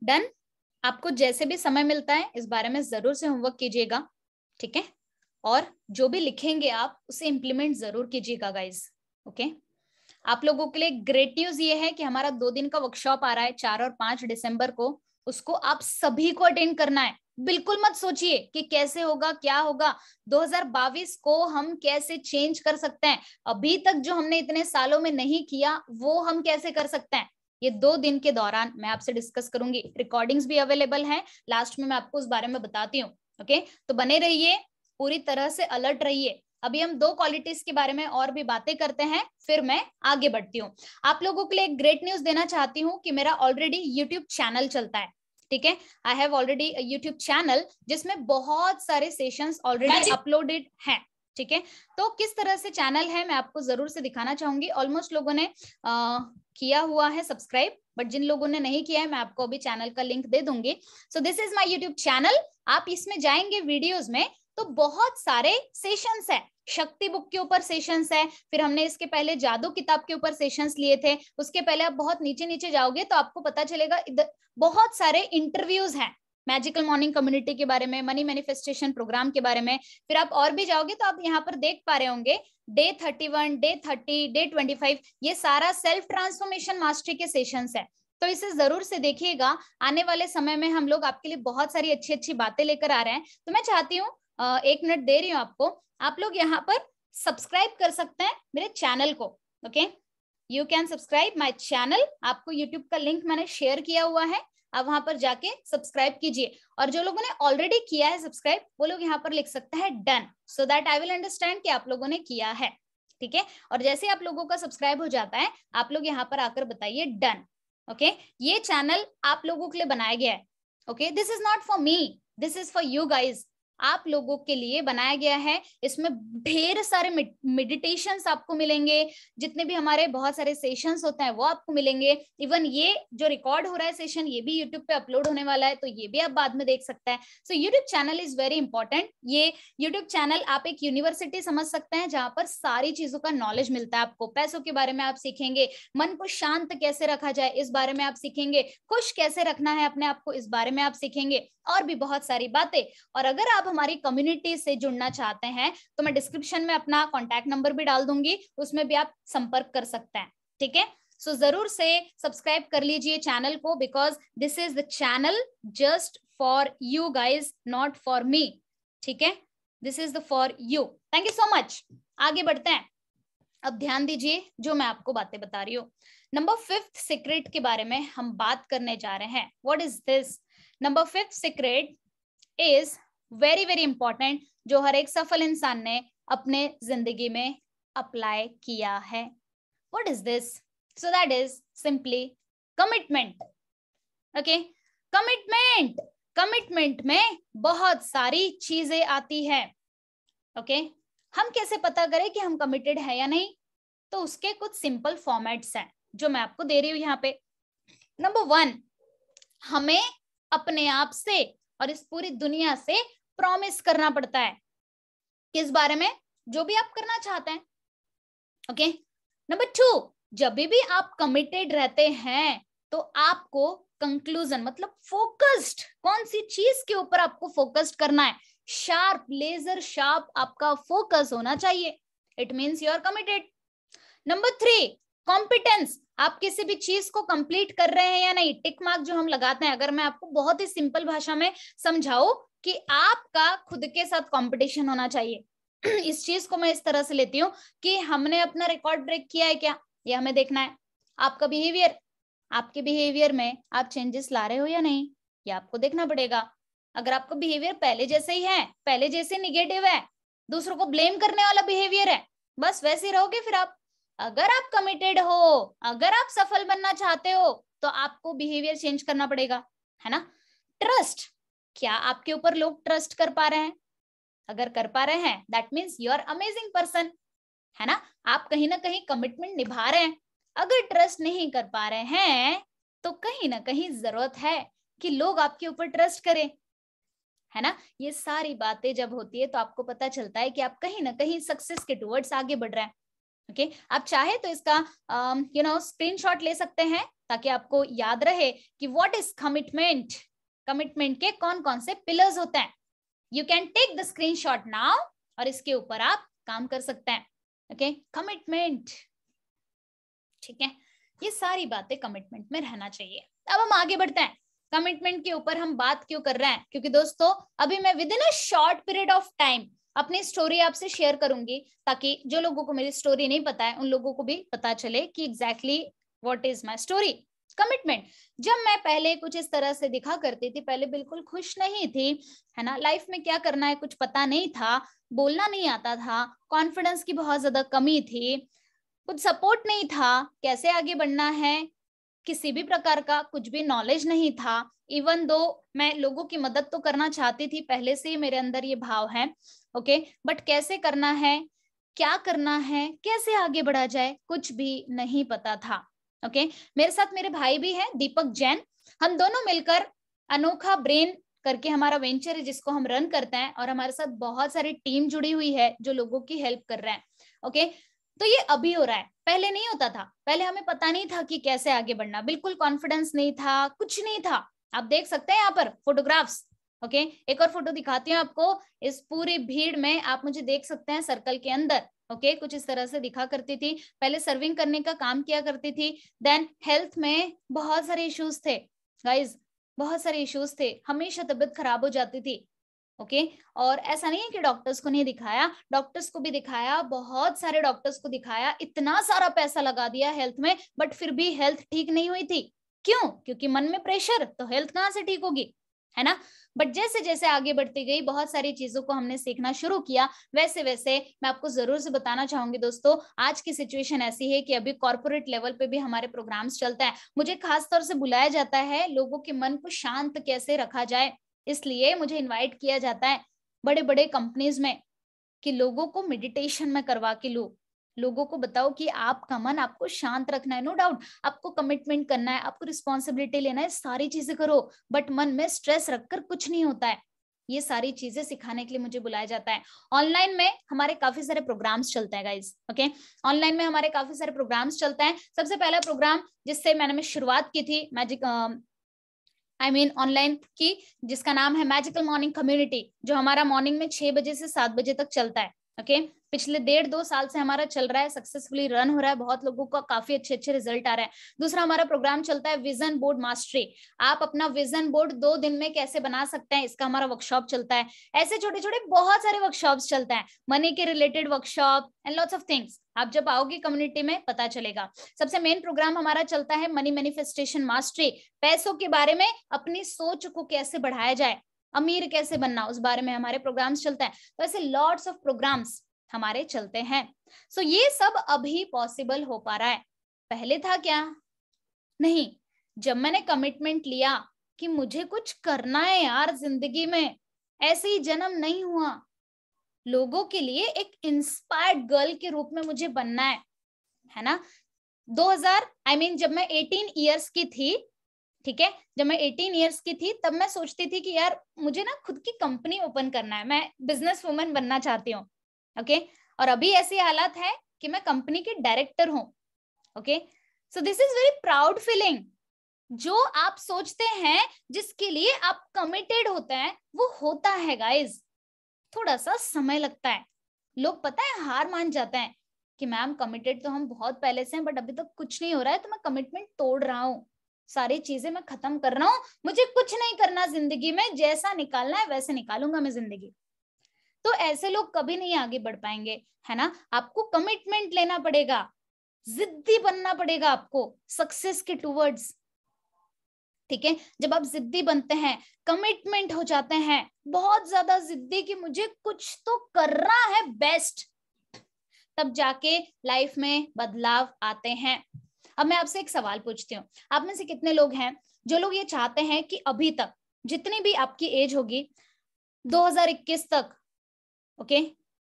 डन आपको जैसे भी समय मिलता है इस बारे में जरूर से होमवर्क कीजिएगा ठीक है और जो भी लिखेंगे आप उसे इंप्लीमेंट जरूर कीजिएगा गाइज ओके okay? आप लोगों के लिए ग्रेट न्यूज ये है कि हमारा दो दिन का वर्कशॉप आ रहा है चार और पांच दिसंबर को उसको आप सभी को अटेंड करना है बिल्कुल मत सोचिए कि कैसे होगा क्या होगा 2022 को हम कैसे चेंज कर सकते हैं अभी तक जो हमने इतने सालों में नहीं किया वो हम कैसे कर सकते हैं ये दो दिन के दौरान मैं आपसे डिस्कस करूंगी रिकॉर्डिंग्स भी अवेलेबल हैं लास्ट में मैं आपको उस बारे में बताती हूँ ओके तो बने रहिए पूरी तरह से अलर्ट रहिए अभी हम दो क्वालिटीज के बारे में और भी बातें करते हैं फिर मैं आगे बढ़ती हूँ आप लोगों के लिए एक ग्रेट न्यूज देना चाहती हूँ कि मेरा ऑलरेडी यूट्यूब चैनल चलता है ठीक है I have already YouTube channel जिसमें बहुत सारे सेशंस ऑलरेडी अपलोडेड हैं ठीक है तो किस तरह से चैनल है मैं आपको जरूर से दिखाना चाहूंगी ऑलमोस्ट लोगों ने आ, किया हुआ है सब्सक्राइब बट जिन लोगों ने नहीं किया है मैं आपको अभी चैनल का लिंक दे दूंगी so this is my YouTube channel आप इसमें जाएंगे वीडियोस में तो बहुत सारे सेशंस हैं शक्ति बुक के ऊपर सेशंस है फिर हमने इसके पहले जादू किताब के ऊपर सेशंस लिए थे उसके पहले आप बहुत नीचे नीचे जाओगे तो आपको पता चलेगा इधर बहुत सारे इंटरव्यूज हैं मैजिकल मॉर्निंग कम्युनिटी के बारे में मनी मैनिफेस्टेशन प्रोग्राम के बारे में फिर आप और भी जाओगे तो आप यहाँ पर देख पा रहे होंगे day thirty one day thirty day twenty five ये सारा सेल्फ ट्रांसफॉर्मेशन मास्टरी के सेशंस है तो इसे जरूर से देखिएगा आने वाले समय में हम लोग आपके लिए बहुत सारी अच्छी अच्छी बातें लेकर आ रहे हैं तो मैं चाहती हूँ एक मिनट दे रही हूँ आपको आप लोग यहाँ पर सब्सक्राइब कर सकते हैं मेरे चैनल को okay you can subscribe my channel आपको यूट्यूब का लिंक मैंने शेयर किया हुआ है आप वहां पर जाके सब्सक्राइब कीजिए और जो लोगों ने ऑलरेडी किया है सब्सक्राइब वो लोग यहाँ पर लिख सकते हैं done so that I will understand कि आप लोगों ने किया है ठीक है और जैसे आप लोगों का सब्सक्राइब हो जाता है आप लोग यहाँ पर आकर बताइए डन ओके ये चैनल आप लोगों के लिए बनाया गया है okay this is not for me this is for you guys आप लोगों के लिए बनाया गया है इसमें ढेर सारे मेडिटेशन आपको मिलेंगे जितने भी हमारे बहुत सारे सेशन होते हैं वो आपको मिलेंगे इवन ये जो रिकॉर्ड हो रहा है सेशन ये भी यूट्यूब पे अपलोड होने वाला है तो ये भी आप बाद में देख सकते हैं so YouTube channel is very important ये यूट्यूब चैनल आप एक यूनिवर्सिटी समझ सकते हैं जहां पर सारी चीजों का नॉलेज मिलता है आपको पैसों के बारे में आप सीखेंगे मन को शांत कैसे रखा जाए इस बारे में आप सीखेंगे खुश कैसे रखना है अपने आप को इस बारे में आप सीखेंगे और भी बहुत सारी बातें और अगर आप हमारी कम्युनिटी से जुड़ना चाहते हैं तो मैं डिस्क्रिप्शन में अपना कॉन्टैक्ट नंबर भी डाल दूंगी उसमें भी आप संपर्क कर सकते हैं ठीक है सो जरूर से सब्सक्राइब कर लीजिए चैनल को because this is the channel just for you guys not for me ठीक है this is the for you thank you so much आगे बढ़ते हैं अब ध्यान दीजिए जो मैं आपको बातें बता रही हूँ नंबर फिफ्थ सीक्रेट के बारे में हम बात करने जा रहे हैं what is this number fifth secret is very very important जो हर एक सफल इंसान ने अपने जिंदगी में अप्लाई किया है what is this so that is simply commitment okay commitment commitment में बहुत सारी चीजें आती है ओके okay? हम कैसे पता करें कि हम कमिटेड है या नहीं तो उसके कुछ सिंपल फॉर्मेट्स हैं जो मैं आपको दे रही हूं यहाँ पे नंबर वन हमें अपने आप से और इस पूरी दुनिया से प्रॉमिस करना पड़ता है किस बारे में जो भी आप करना चाहते हैं ओके नंबर टू जब भी आप कमिटेड रहते हैं तो आपको कंक्लूजन मतलब फोकस्ड कौन सी चीज के ऊपर आपको फोकस्ड करना है शार्प लेजर शार्प आपका फोकस होना चाहिए it means you are committed number three competence आप किसी भी चीज को कंप्लीट कर रहे हैं या नहीं टिक मार्क जो हम लगाते हैं अगर मैं आपको बहुत ही सिंपल भाषा में समझाऊ कि आपका खुद के साथ कंपटीशन होना चाहिए इस चीज को मैं इस तरह से लेती हूँ कि हमने अपना रिकॉर्ड ब्रेक किया है क्या ये हमें देखना है आपका बिहेवियर आपके बिहेवियर में आप चेंजेस ला रहे हो या नहीं ये आपको देखना पड़ेगा अगर आपका बिहेवियर पहले जैसे ही है पहले जैसे निगेटिव है दूसरों को ब्लेम करने वाला बिहेवियर है बस वैसे ही रहोगे फिर आप अगर आप कमिटेड हो अगर आप सफल बनना चाहते हो तो आपको बिहेवियर चेंज करना पड़ेगा है ना ट्रस्ट क्या आपके ऊपर लोग ट्रस्ट कर पा रहे हैं अगर कर पा रहे हैं that means you are amazing person है ना आप कहीं ना कहीं कमिटमेंट निभा रहे हैं अगर ट्रस्ट नहीं कर पा रहे हैं तो कहीं ना कहीं जरूरत है कि लोग आपके ऊपर ट्रस्ट करें है ना ये सारी बातें जब होती है तो आपको पता चलता है कि आप कहीं ना कहीं सक्सेस के टुवर्ड्स आगे बढ़ रहे हैं ओके okay? आप चाहे तो इसका यू नो स्क्रीनशॉट ले सकते हैं ताकि आपको याद रहे कि व्हाट इज कमिटमेंट कमिटमेंट के कौन कौन से पिलर्स होते हैं you can take the screenshot now और इसके ऊपर आप काम कर सकते हैं ओके okay? कमिटमेंट ठीक है ये सारी बातें कमिटमेंट में रहना चाहिए अब हम आगे बढ़ते हैं कमिटमेंट के ऊपर हम बात क्यों कर रहे हैं क्योंकि दोस्तों अभी मैं within a short period of time अपनी स्टोरी आपसे शेयर करूंगी ताकि जो लोगों को मेरी स्टोरी नहीं पता है उन लोगों को भी पता चले कि exactly what is my story commitment जब मैं पहले कुछ इस तरह से दिखा करती थी पहले बिल्कुल खुश नहीं थी है ना लाइफ में क्या करना है कुछ पता नहीं था बोलना नहीं आता था कॉन्फिडेंस की बहुत ज्यादा कमी थी कुछ सपोर्ट नहीं था कैसे आगे बढ़ना है किसी भी प्रकार का कुछ भी नॉलेज नहीं था इवन दो मैं लोगों की मदद तो करना चाहती थी पहले से ही मेरे अंदर ये भाव है ओके बट कैसे करना है क्या करना है कैसे आगे बढ़ा जाए कुछ भी नहीं पता था ओके मेरे साथ मेरे भाई भी है दीपक जैन हम दोनों मिलकर अनोखा ब्रेन करके हमारा वेंचर है जिसको हम रन करते हैं और हमारे साथ बहुत सारी टीम जुड़ी हुई है जो लोगों की हेल्प कर रहे हैं ओके तो ये अभी हो रहा है पहले नहीं होता था पहले हमें पता नहीं था कि कैसे आगे बढ़ना बिल्कुल कॉन्फिडेंस नहीं था कुछ नहीं था आप देख सकते हैं यहाँ पर फोटोग्राफ्स ओके एक और फोटो दिखाती हूँ आपको इस पूरी भीड़ में आप मुझे देख सकते हैं सर्कल के अंदर ओके okay, कुछ इस तरह से दिखा करती थी पहले सर्विंग करने का काम किया करती थी देन हेल्थ में बहुत सारे इश्यूज थे गाइज बहुत सारे इश्यूज थे हमेशा तबियत खराब हो जाती थी ओके okay? और ऐसा नहीं है कि डॉक्टर्स को नहीं दिखाया डॉक्टर्स को भी दिखाया बहुत सारे डॉक्टर्स को दिखाया इतना सारा पैसा लगा दिया हेल्थ में बट फिर भी हेल्थ ठीक नहीं हुई थी क्यों क्योंकि मन में प्रेशर तो हेल्थ कहाँ से ठीक होगी है ना बट जैसे जैसे आगे बढ़ती गई बहुत सारी चीजों को हमने सीखना शुरू किया वैसे वैसे मैं आपको जरूर से बताना चाहूंगी दोस्तों आज की सिचुएशन ऐसी है कि अभी कॉर्पोरेट लेवल पे भी हमारे प्रोग्राम्स चलते हैं मुझे खास तौर से बुलाया जाता है लोगों के मन को शांत कैसे रखा जाए इसलिए मुझे इनवाइट किया जाता है बड़े बड़े कंपनीज में कि लोगों को मेडिटेशन में करवा के लो लोगों को बताओ कि आपका मन आपको शांत रखना है नो no डाउट आपको कमिटमेंट करना है आपको रिस्पॉन्सिबिलिटी लेना है सारी चीजें करो बट मन में स्ट्रेस रखकर कुछ नहीं होता है ये सारी चीजें सिखाने के लिए मुझे बुलाया जाता है ऑनलाइन में हमारे काफी सारे प्रोग्राम्स चलते हैं गाइज ओके ऑनलाइन में हमारे काफी सारे प्रोग्राम्स चलते हैं सबसे पहला प्रोग्राम जिससे मैंने मैं शुरुआत की थी मैजिक आई मीन ऑनलाइन की जिसका नाम है मैजिकल मॉर्निंग कम्युनिटी जो हमारा मॉर्निंग में छह बजे से सात बजे तक चलता है ओके okay? पिछले डेढ़ दो साल से हमारा चल रहा है सक्सेसफुली रन हो रहा है बहुत लोगों का काफी अच्छे अच्छे रिजल्ट आ रहे हैं दूसरा हमारा प्रोग्राम चलता है विजन बोर्ड मास्टरी आप अपना विजन बोर्ड दो दिन में कैसे बना सकते हैं इसका हमारा वर्कशॉप चलता है ऐसे छोटे छोटे बहुत सारे वर्कशॉप चलते हैं मनी के related workshop and lots of things आप जब आओगे कम्युनिटी में पता चलेगा सबसे मेन प्रोग्राम हमारा चलता है मनी मैनिफेस्टेशन मास्टरी पैसों के बारे में अपनी सोच को कैसे बढ़ाया जाए अमीर कैसे बनना उस बारे में हमारे प्रोग्राम्स चलते हैं तो ऐसे लॉट्स ऑफ प्रोग्राम्स हमारे चलते हैं सो so, ये सब अभी पॉसिबल हो पा रहा है पहले था क्या नहीं जब मैंने कमिटमेंट लिया कि मुझे कुछ करना है यार जिंदगी में ऐसे ही जन्म नहीं हुआ लोगों के लिए एक इंस्पायर्ड गर्ल के रूप में मुझे बनना है है ना 2000 आई I मीन mean, जब मैं 18 इयर्स की थी ठीक है जब मैं 18 इयर्स की थी तब मैं सोचती थी कि यार मुझे ना खुद की कंपनी ओपन करना है मैं बिजनेस वुमन बनना चाहती हूँ ओके और अभी ऐसी हालत है कि मैं कंपनी के डायरेक्टर हूं okay so this is very proud feeling जो आप सोचते हैं जिसके लिए आप कमिटेड होते हैं वो होता है गाइज थोड़ा सा समय लगता है लोग पता है हार मान जाते हैं कि मैम कमिटेड तो हम बहुत पहले से हैं बट अभी तक तो कुछ नहीं हो रहा है तो मैं कमिटमेंट तोड़ रहा हूँ सारी चीजें मैं खत्म कर रहा हूँ मुझे कुछ नहीं करना जिंदगी में जैसा निकालना है वैसे निकालूंगा मैं जिंदगी तो ऐसे लोग कभी नहीं आगे बढ़ पाएंगे है ना आपको कमिटमेंट लेना पड़ेगा जिद्दी बनना पड़ेगा आपको सक्सेस के टूवर्ड्स ठीक है जब आप जिद्दी बनते हैं कमिटमेंट हो जाते हैं बहुत ज्यादा जिद्दी कि मुझे कुछ तो करना है बेस्ट तब जाके लाइफ में बदलाव आते हैं अब मैं आपसे एक सवाल पूछती हूँ आप में से कितने लोग हैं जो लोग ये चाहते हैं कि अभी तक जितनी भी आपकी एज होगी 2021 तक ओके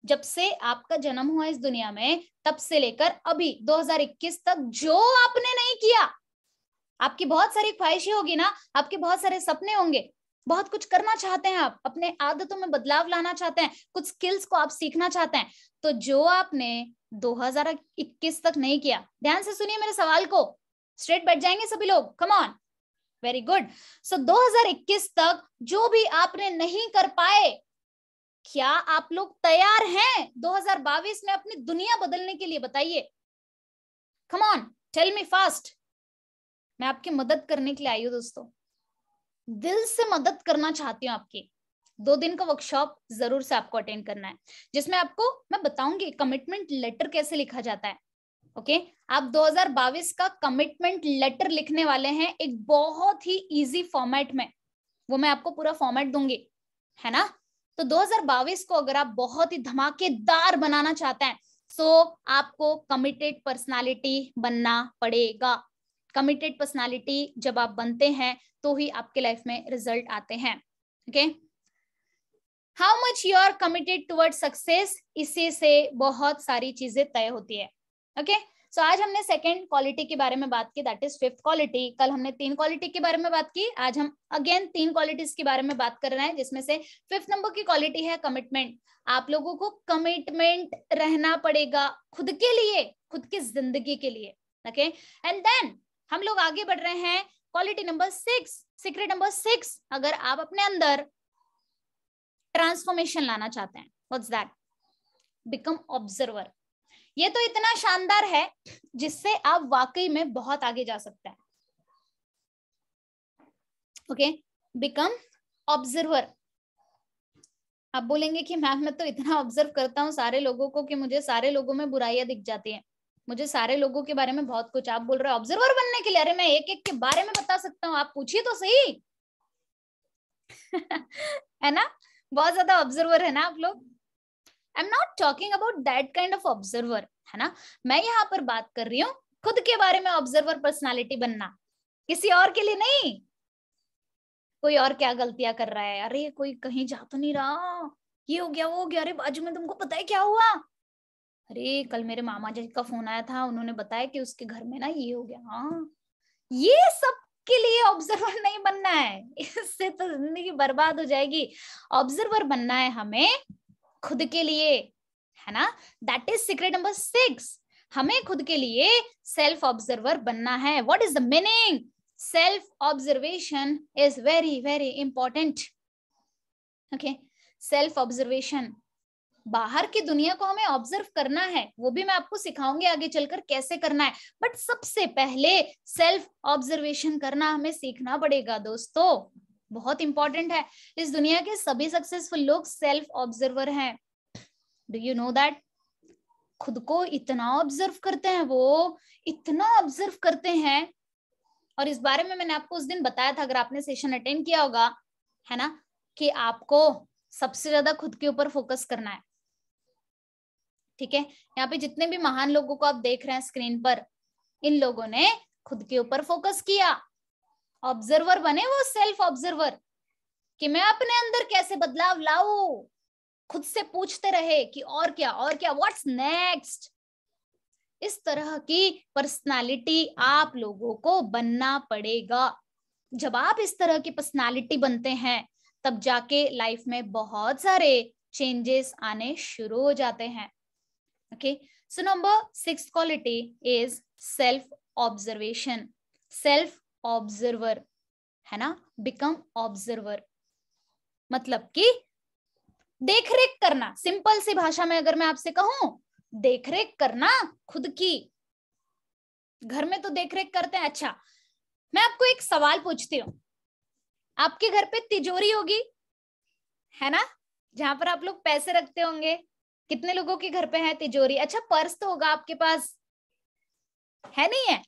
जब से आपका जन्म हुआ इस दुनिया में तब से लेकर अभी 2021 तक जो आपने नहीं किया आपकी बहुत सारी ख्वाहिशें होगी ना आपके बहुत सारे सपने होंगे बहुत कुछ करना चाहते हैं आप अपने आदतों में बदलाव लाना चाहते हैं कुछ स्किल्स को आप सीखना चाहते हैं तो जो आपने 2021 तक नहीं किया ध्यान से सुनिए मेरे सवाल को स्ट्रेट बैठ जाएंगे सभी लोग come on very good so 2021 तक जो भी आपने नहीं कर पाए क्या आप लोग तैयार हैं 2022 में अपनी दुनिया बदलने के लिए बताइए ऑन टेल मी फास्ट मैं आपकी मदद करने के लिए आई हूँ दोस्तों दिल से मदद करना चाहती हूँ आपकी दो दिन का वर्कशॉप जरूर से आपको अटेंड करना है जिसमें आपको मैं बताऊंगी कमिटमेंट लेटर कैसे लिखा जाता है ओके okay? आप 2022 का कमिटमेंट लेटर लिखने वाले हैं एक बहुत ही इजी फॉर्मेट में वो मैं आपको पूरा फॉर्मेट दूंगी है ना तो दो को अगर आप बहुत ही धमाकेदार बनाना चाहते हैं सो आपको कमिटेड पर्सनालिटी बनना पड़ेगा कमिटेड पर्सनालिटी जब आप बनते हैं तो ही आपके लाइफ में रिजल्ट आते हैं okay how much you are committed toward success इसी से बहुत सारी चीजें तय होती है ओके okay? सो so, आज हमने सेकेंड क्वालिटी के बारे में बात की दैट इज फिफ्थ क्वालिटी कल हमने तीन क्वालिटी के बारे में बात की आज हम अगेन तीन क्वालिटीज के बारे में बात कर रहे हैं जिसमें से फिफ्थ नंबर की क्वालिटी है कमिटमेंट आप लोगों को कमिटमेंट रहना पड़ेगा खुद के लिए खुद की जिंदगी के लिए ओके एंड देन हम लोग आगे बढ़ रहे हैं quality number six secret number six अगर आप अपने अंदर ट्रांसफॉर्मेशन लाना चाहते हैं वॉट दैट बिकम ऑब्जर्वर ये तो इतना शानदार है जिससे आप वाकई में बहुत आगे जा सकते हैं ओके बिकम ऑब्जर्वर आप बोलेंगे कि मैम मैं तो इतना ऑब्जर्व करता हूँ सारे लोगों को कि मुझे सारे लोगों में बुराइयां दिख जाती है मुझे सारे लोगों के बारे में बहुत कुछ आप बोल रहे हो ऑब्जर्वर बनने के लिए अरे मैं एक एक के बारे में बता सकता हूँ आप पूछिए तो सही है ना बहुत ज्यादा ऑब्जर्वर है ना आप लोग I am not talking about that kind of observer है ना मैं यहाँ पर बात कर रही हूँ खुद के बारे में ऑब्जर्वर पर्सनालिटी बनना किसी और के लिए नहीं कोई और क्या गलतियां कर रहा है अरे कोई कहीं जा तो नहीं रहा ये हो गया वो हो गया अरे बाजू में तुमको पता है क्या हुआ अरे कल मेरे मामा जी का फोन आया था उन्होंने बताया कि उसके घर में ना ये हो गया हाँ ये सब के लिए ऑब्जर्वर नहीं बनना है इससे तो जिंदगी बर्बाद हो जाएगी ऑब्जर्वर बनना है हमें खुद के लिए है ना that is secret number six हमें खुद के लिए सेल्फ ऑब्जर्वर बनना है what is the meaning self observation is very very important okay self observation बाहर की दुनिया को हमें ऑब्जर्व करना है वो भी मैं आपको सिखाऊंगी आगे चलकर कैसे करना है बट सबसे पहले सेल्फ ऑब्जर्वेशन करना हमें सीखना पड़ेगा दोस्तों बहुत इंपॉर्टेंट है इस दुनिया के सभी सक्सेसफुल लोग सेल्फ ऑब्जर्वर हैं डू यू नो दैट खुद को इतना ऑब्जर्व करते हैं वो इतना ऑब्जर्व करते हैं और इस बारे में मैंने आपको उस दिन बताया था अगर आपने सेशन अटेंड किया होगा है ना कि आपको सबसे ज्यादा खुद के ऊपर फोकस करना है ठीक है यहाँ पे जितने भी महान लोगों को आप देख रहे हैं स्क्रीन पर इन लोगों ने खुद के ऊपर फोकस किया ऑब्जर्वर बने वो सेल्फ ऑब्जर्वर कि मैं अपने अंदर कैसे बदलाव लाऊ खुद से पूछते रहे कि और क्या और क्या व्हाट्स नेक्स्ट इस तरह की पर्सनालिटी आप लोगों को बनना पड़ेगा जब आप इस तरह की पर्सनालिटी बनते हैं तब जाके लाइफ में बहुत सारे चेंजेस आने शुरू हो जाते हैं okay so number six quality is self observation self observer है ना बिकम ऑब्जर्वर मतलब कि देखरेख करना सिंपल सी भाषा में अगर मैं आपसे कहूं देखरेख करना खुद की घर में तो देखरेख करते हैं अच्छा मैं आपको एक सवाल पूछती हूं आपके घर पे तिजोरी होगी है ना जहां पर आप लोग पैसे रखते होंगे कितने लोगों के घर पे है तिजोरी अच्छा पर्स तो होगा आपके पास है नहीं है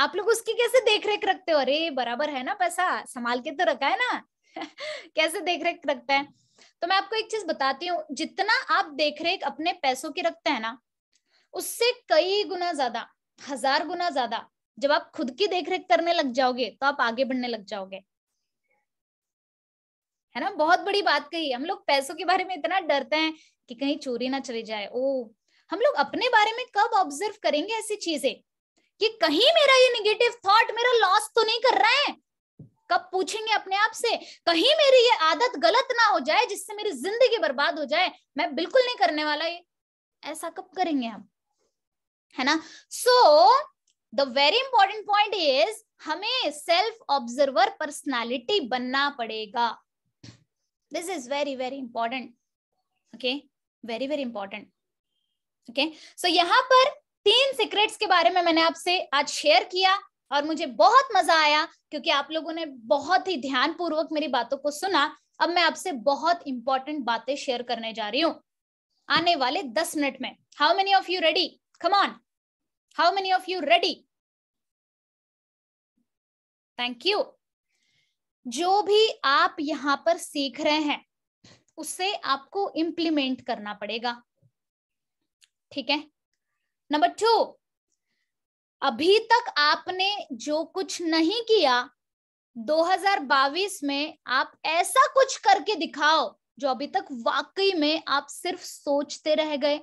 आप लोग उसकी कैसे देख रेख रखते हो अरे बराबर है ना पैसा संभाल के तो रखा है ना कैसे देख रेख रखता है तो मैं आपको एक चीज बताती हूँ जितना आप देख रेख अपने पैसों की रखते हैं ना उससे कई गुना ज्यादा हजार गुना ज्यादा जब आप खुद की देख रेख करने लग जाओगे तो आप आगे बढ़ने लग जाओगे है ना बहुत बड़ी बात कही हम लोग पैसों के बारे में इतना डरते हैं कि कहीं चोरी ना चली जाए ओ हम लोग अपने बारे में कब ऑब्जर्व करेंगे ऐसी चीजें कि कहीं मेरा ये निगेटिव थॉट मेरा लॉस तो नहीं कर रहा है कब पूछेंगे अपने आप से कहीं मेरी ये आदत गलत ना हो जाए जिससे मेरी जिंदगी बर्बाद हो जाए मैं बिल्कुल नहीं करने वाला ये ऐसा कब करेंगे हम है ना so the very important point is हमें सेल्फ ऑब्जर्वर पर्सनालिटी बनना पड़ेगा this is very very important okay very very important okay so यहां पर तीन सीक्रेट्स के बारे में मैंने आपसे आज शेयर किया और मुझे बहुत मजा आया क्योंकि आप लोगों ने बहुत ही ध्यान पूर्वक मेरी बातों को सुना अब मैं आपसे बहुत इंपॉर्टेंट बातें शेयर करने जा रही हूँ आने वाले दस मिनट में how many of you ready come on how many of you ready thank you जो भी आप यहां पर सीख रहे हैं उसे आपको इम्प्लीमेंट करना पड़ेगा ठीक है नंबर टू अभी तक आपने जो कुछ नहीं किया 2022 में आप ऐसा कुछ करके दिखाओ जो अभी तक वाकई में आप सिर्फ सोचते रह गए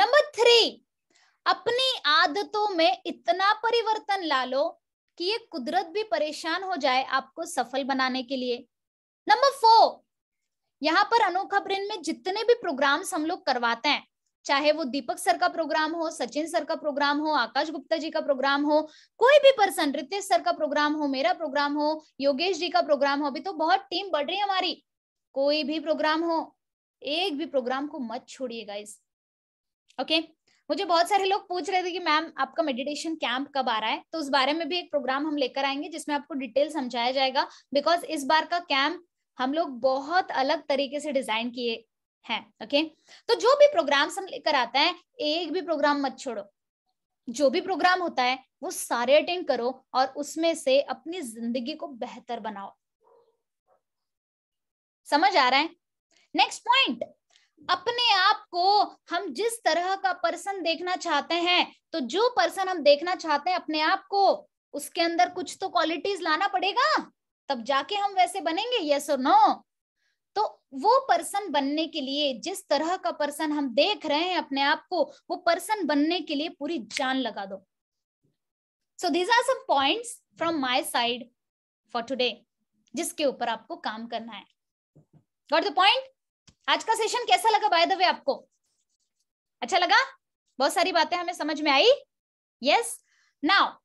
नंबर थ्री अपनी आदतों में इतना परिवर्तन ला लो कि ये कुदरत भी परेशान हो जाए आपको सफल बनाने के लिए नंबर फोर यहाँ पर अनोखा ब्रेन में जितने भी प्रोग्राम्स हम लोग करवाते हैं चाहे वो दीपक सर का प्रोग्राम हो सचिन सर का प्रोग्राम हो आकाश गुप्ता जी का प्रोग्राम हो कोई भी पर्सन रितेश सर का प्रोग्राम हो मेरा प्रोग्राम हो योगेश जी का प्रोग्राम हो अभी तो बहुत टीम बढ़ रही है हमारी कोई भी प्रोग्राम हो एक भी प्रोग्राम को मत छोड़िएगा इस ओके मुझे बहुत सारे लोग पूछ रहे थे कि मैम आपका मेडिटेशन कैंप कब आ रहा है तो उस बारे में भी एक प्रोग्राम हम लेकर आएंगे जिसमें आपको डिटेल समझाया जाएगा बिकॉज इस बार का कैंप हम लोग बहुत अलग तरीके से डिजाइन किए है ओके तो जो भी प्रोग्राम हम लेकर आता है एक भी प्रोग्राम मत छोड़ो जो भी प्रोग्राम होता है वो सारे अटेंड करो और उसमें से अपनी जिंदगी को बेहतर बनाओ समझ आ रहा है नेक्स्ट पॉइंट अपने आप को हम जिस तरह का पर्सन देखना चाहते हैं तो जो पर्सन हम देखना चाहते हैं अपने आप को उसके अंदर कुछ तो क्वालिटीज लाना पड़ेगा तब जाके हम वैसे बनेंगे यस और नो तो वो पर्सन बनने के लिए जिस तरह का पर्सन हम देख रहे हैं अपने आप को वो पर्सन बनने के लिए पूरी जान लगा दो so these are some points from my side for today जिसके ऊपर आपको काम करना है गॉट द पॉइंट आज का सेशन कैसा लगा बाय द वे आपको अच्छा लगा बहुत सारी बातें हमें समझ में आई यस नाउ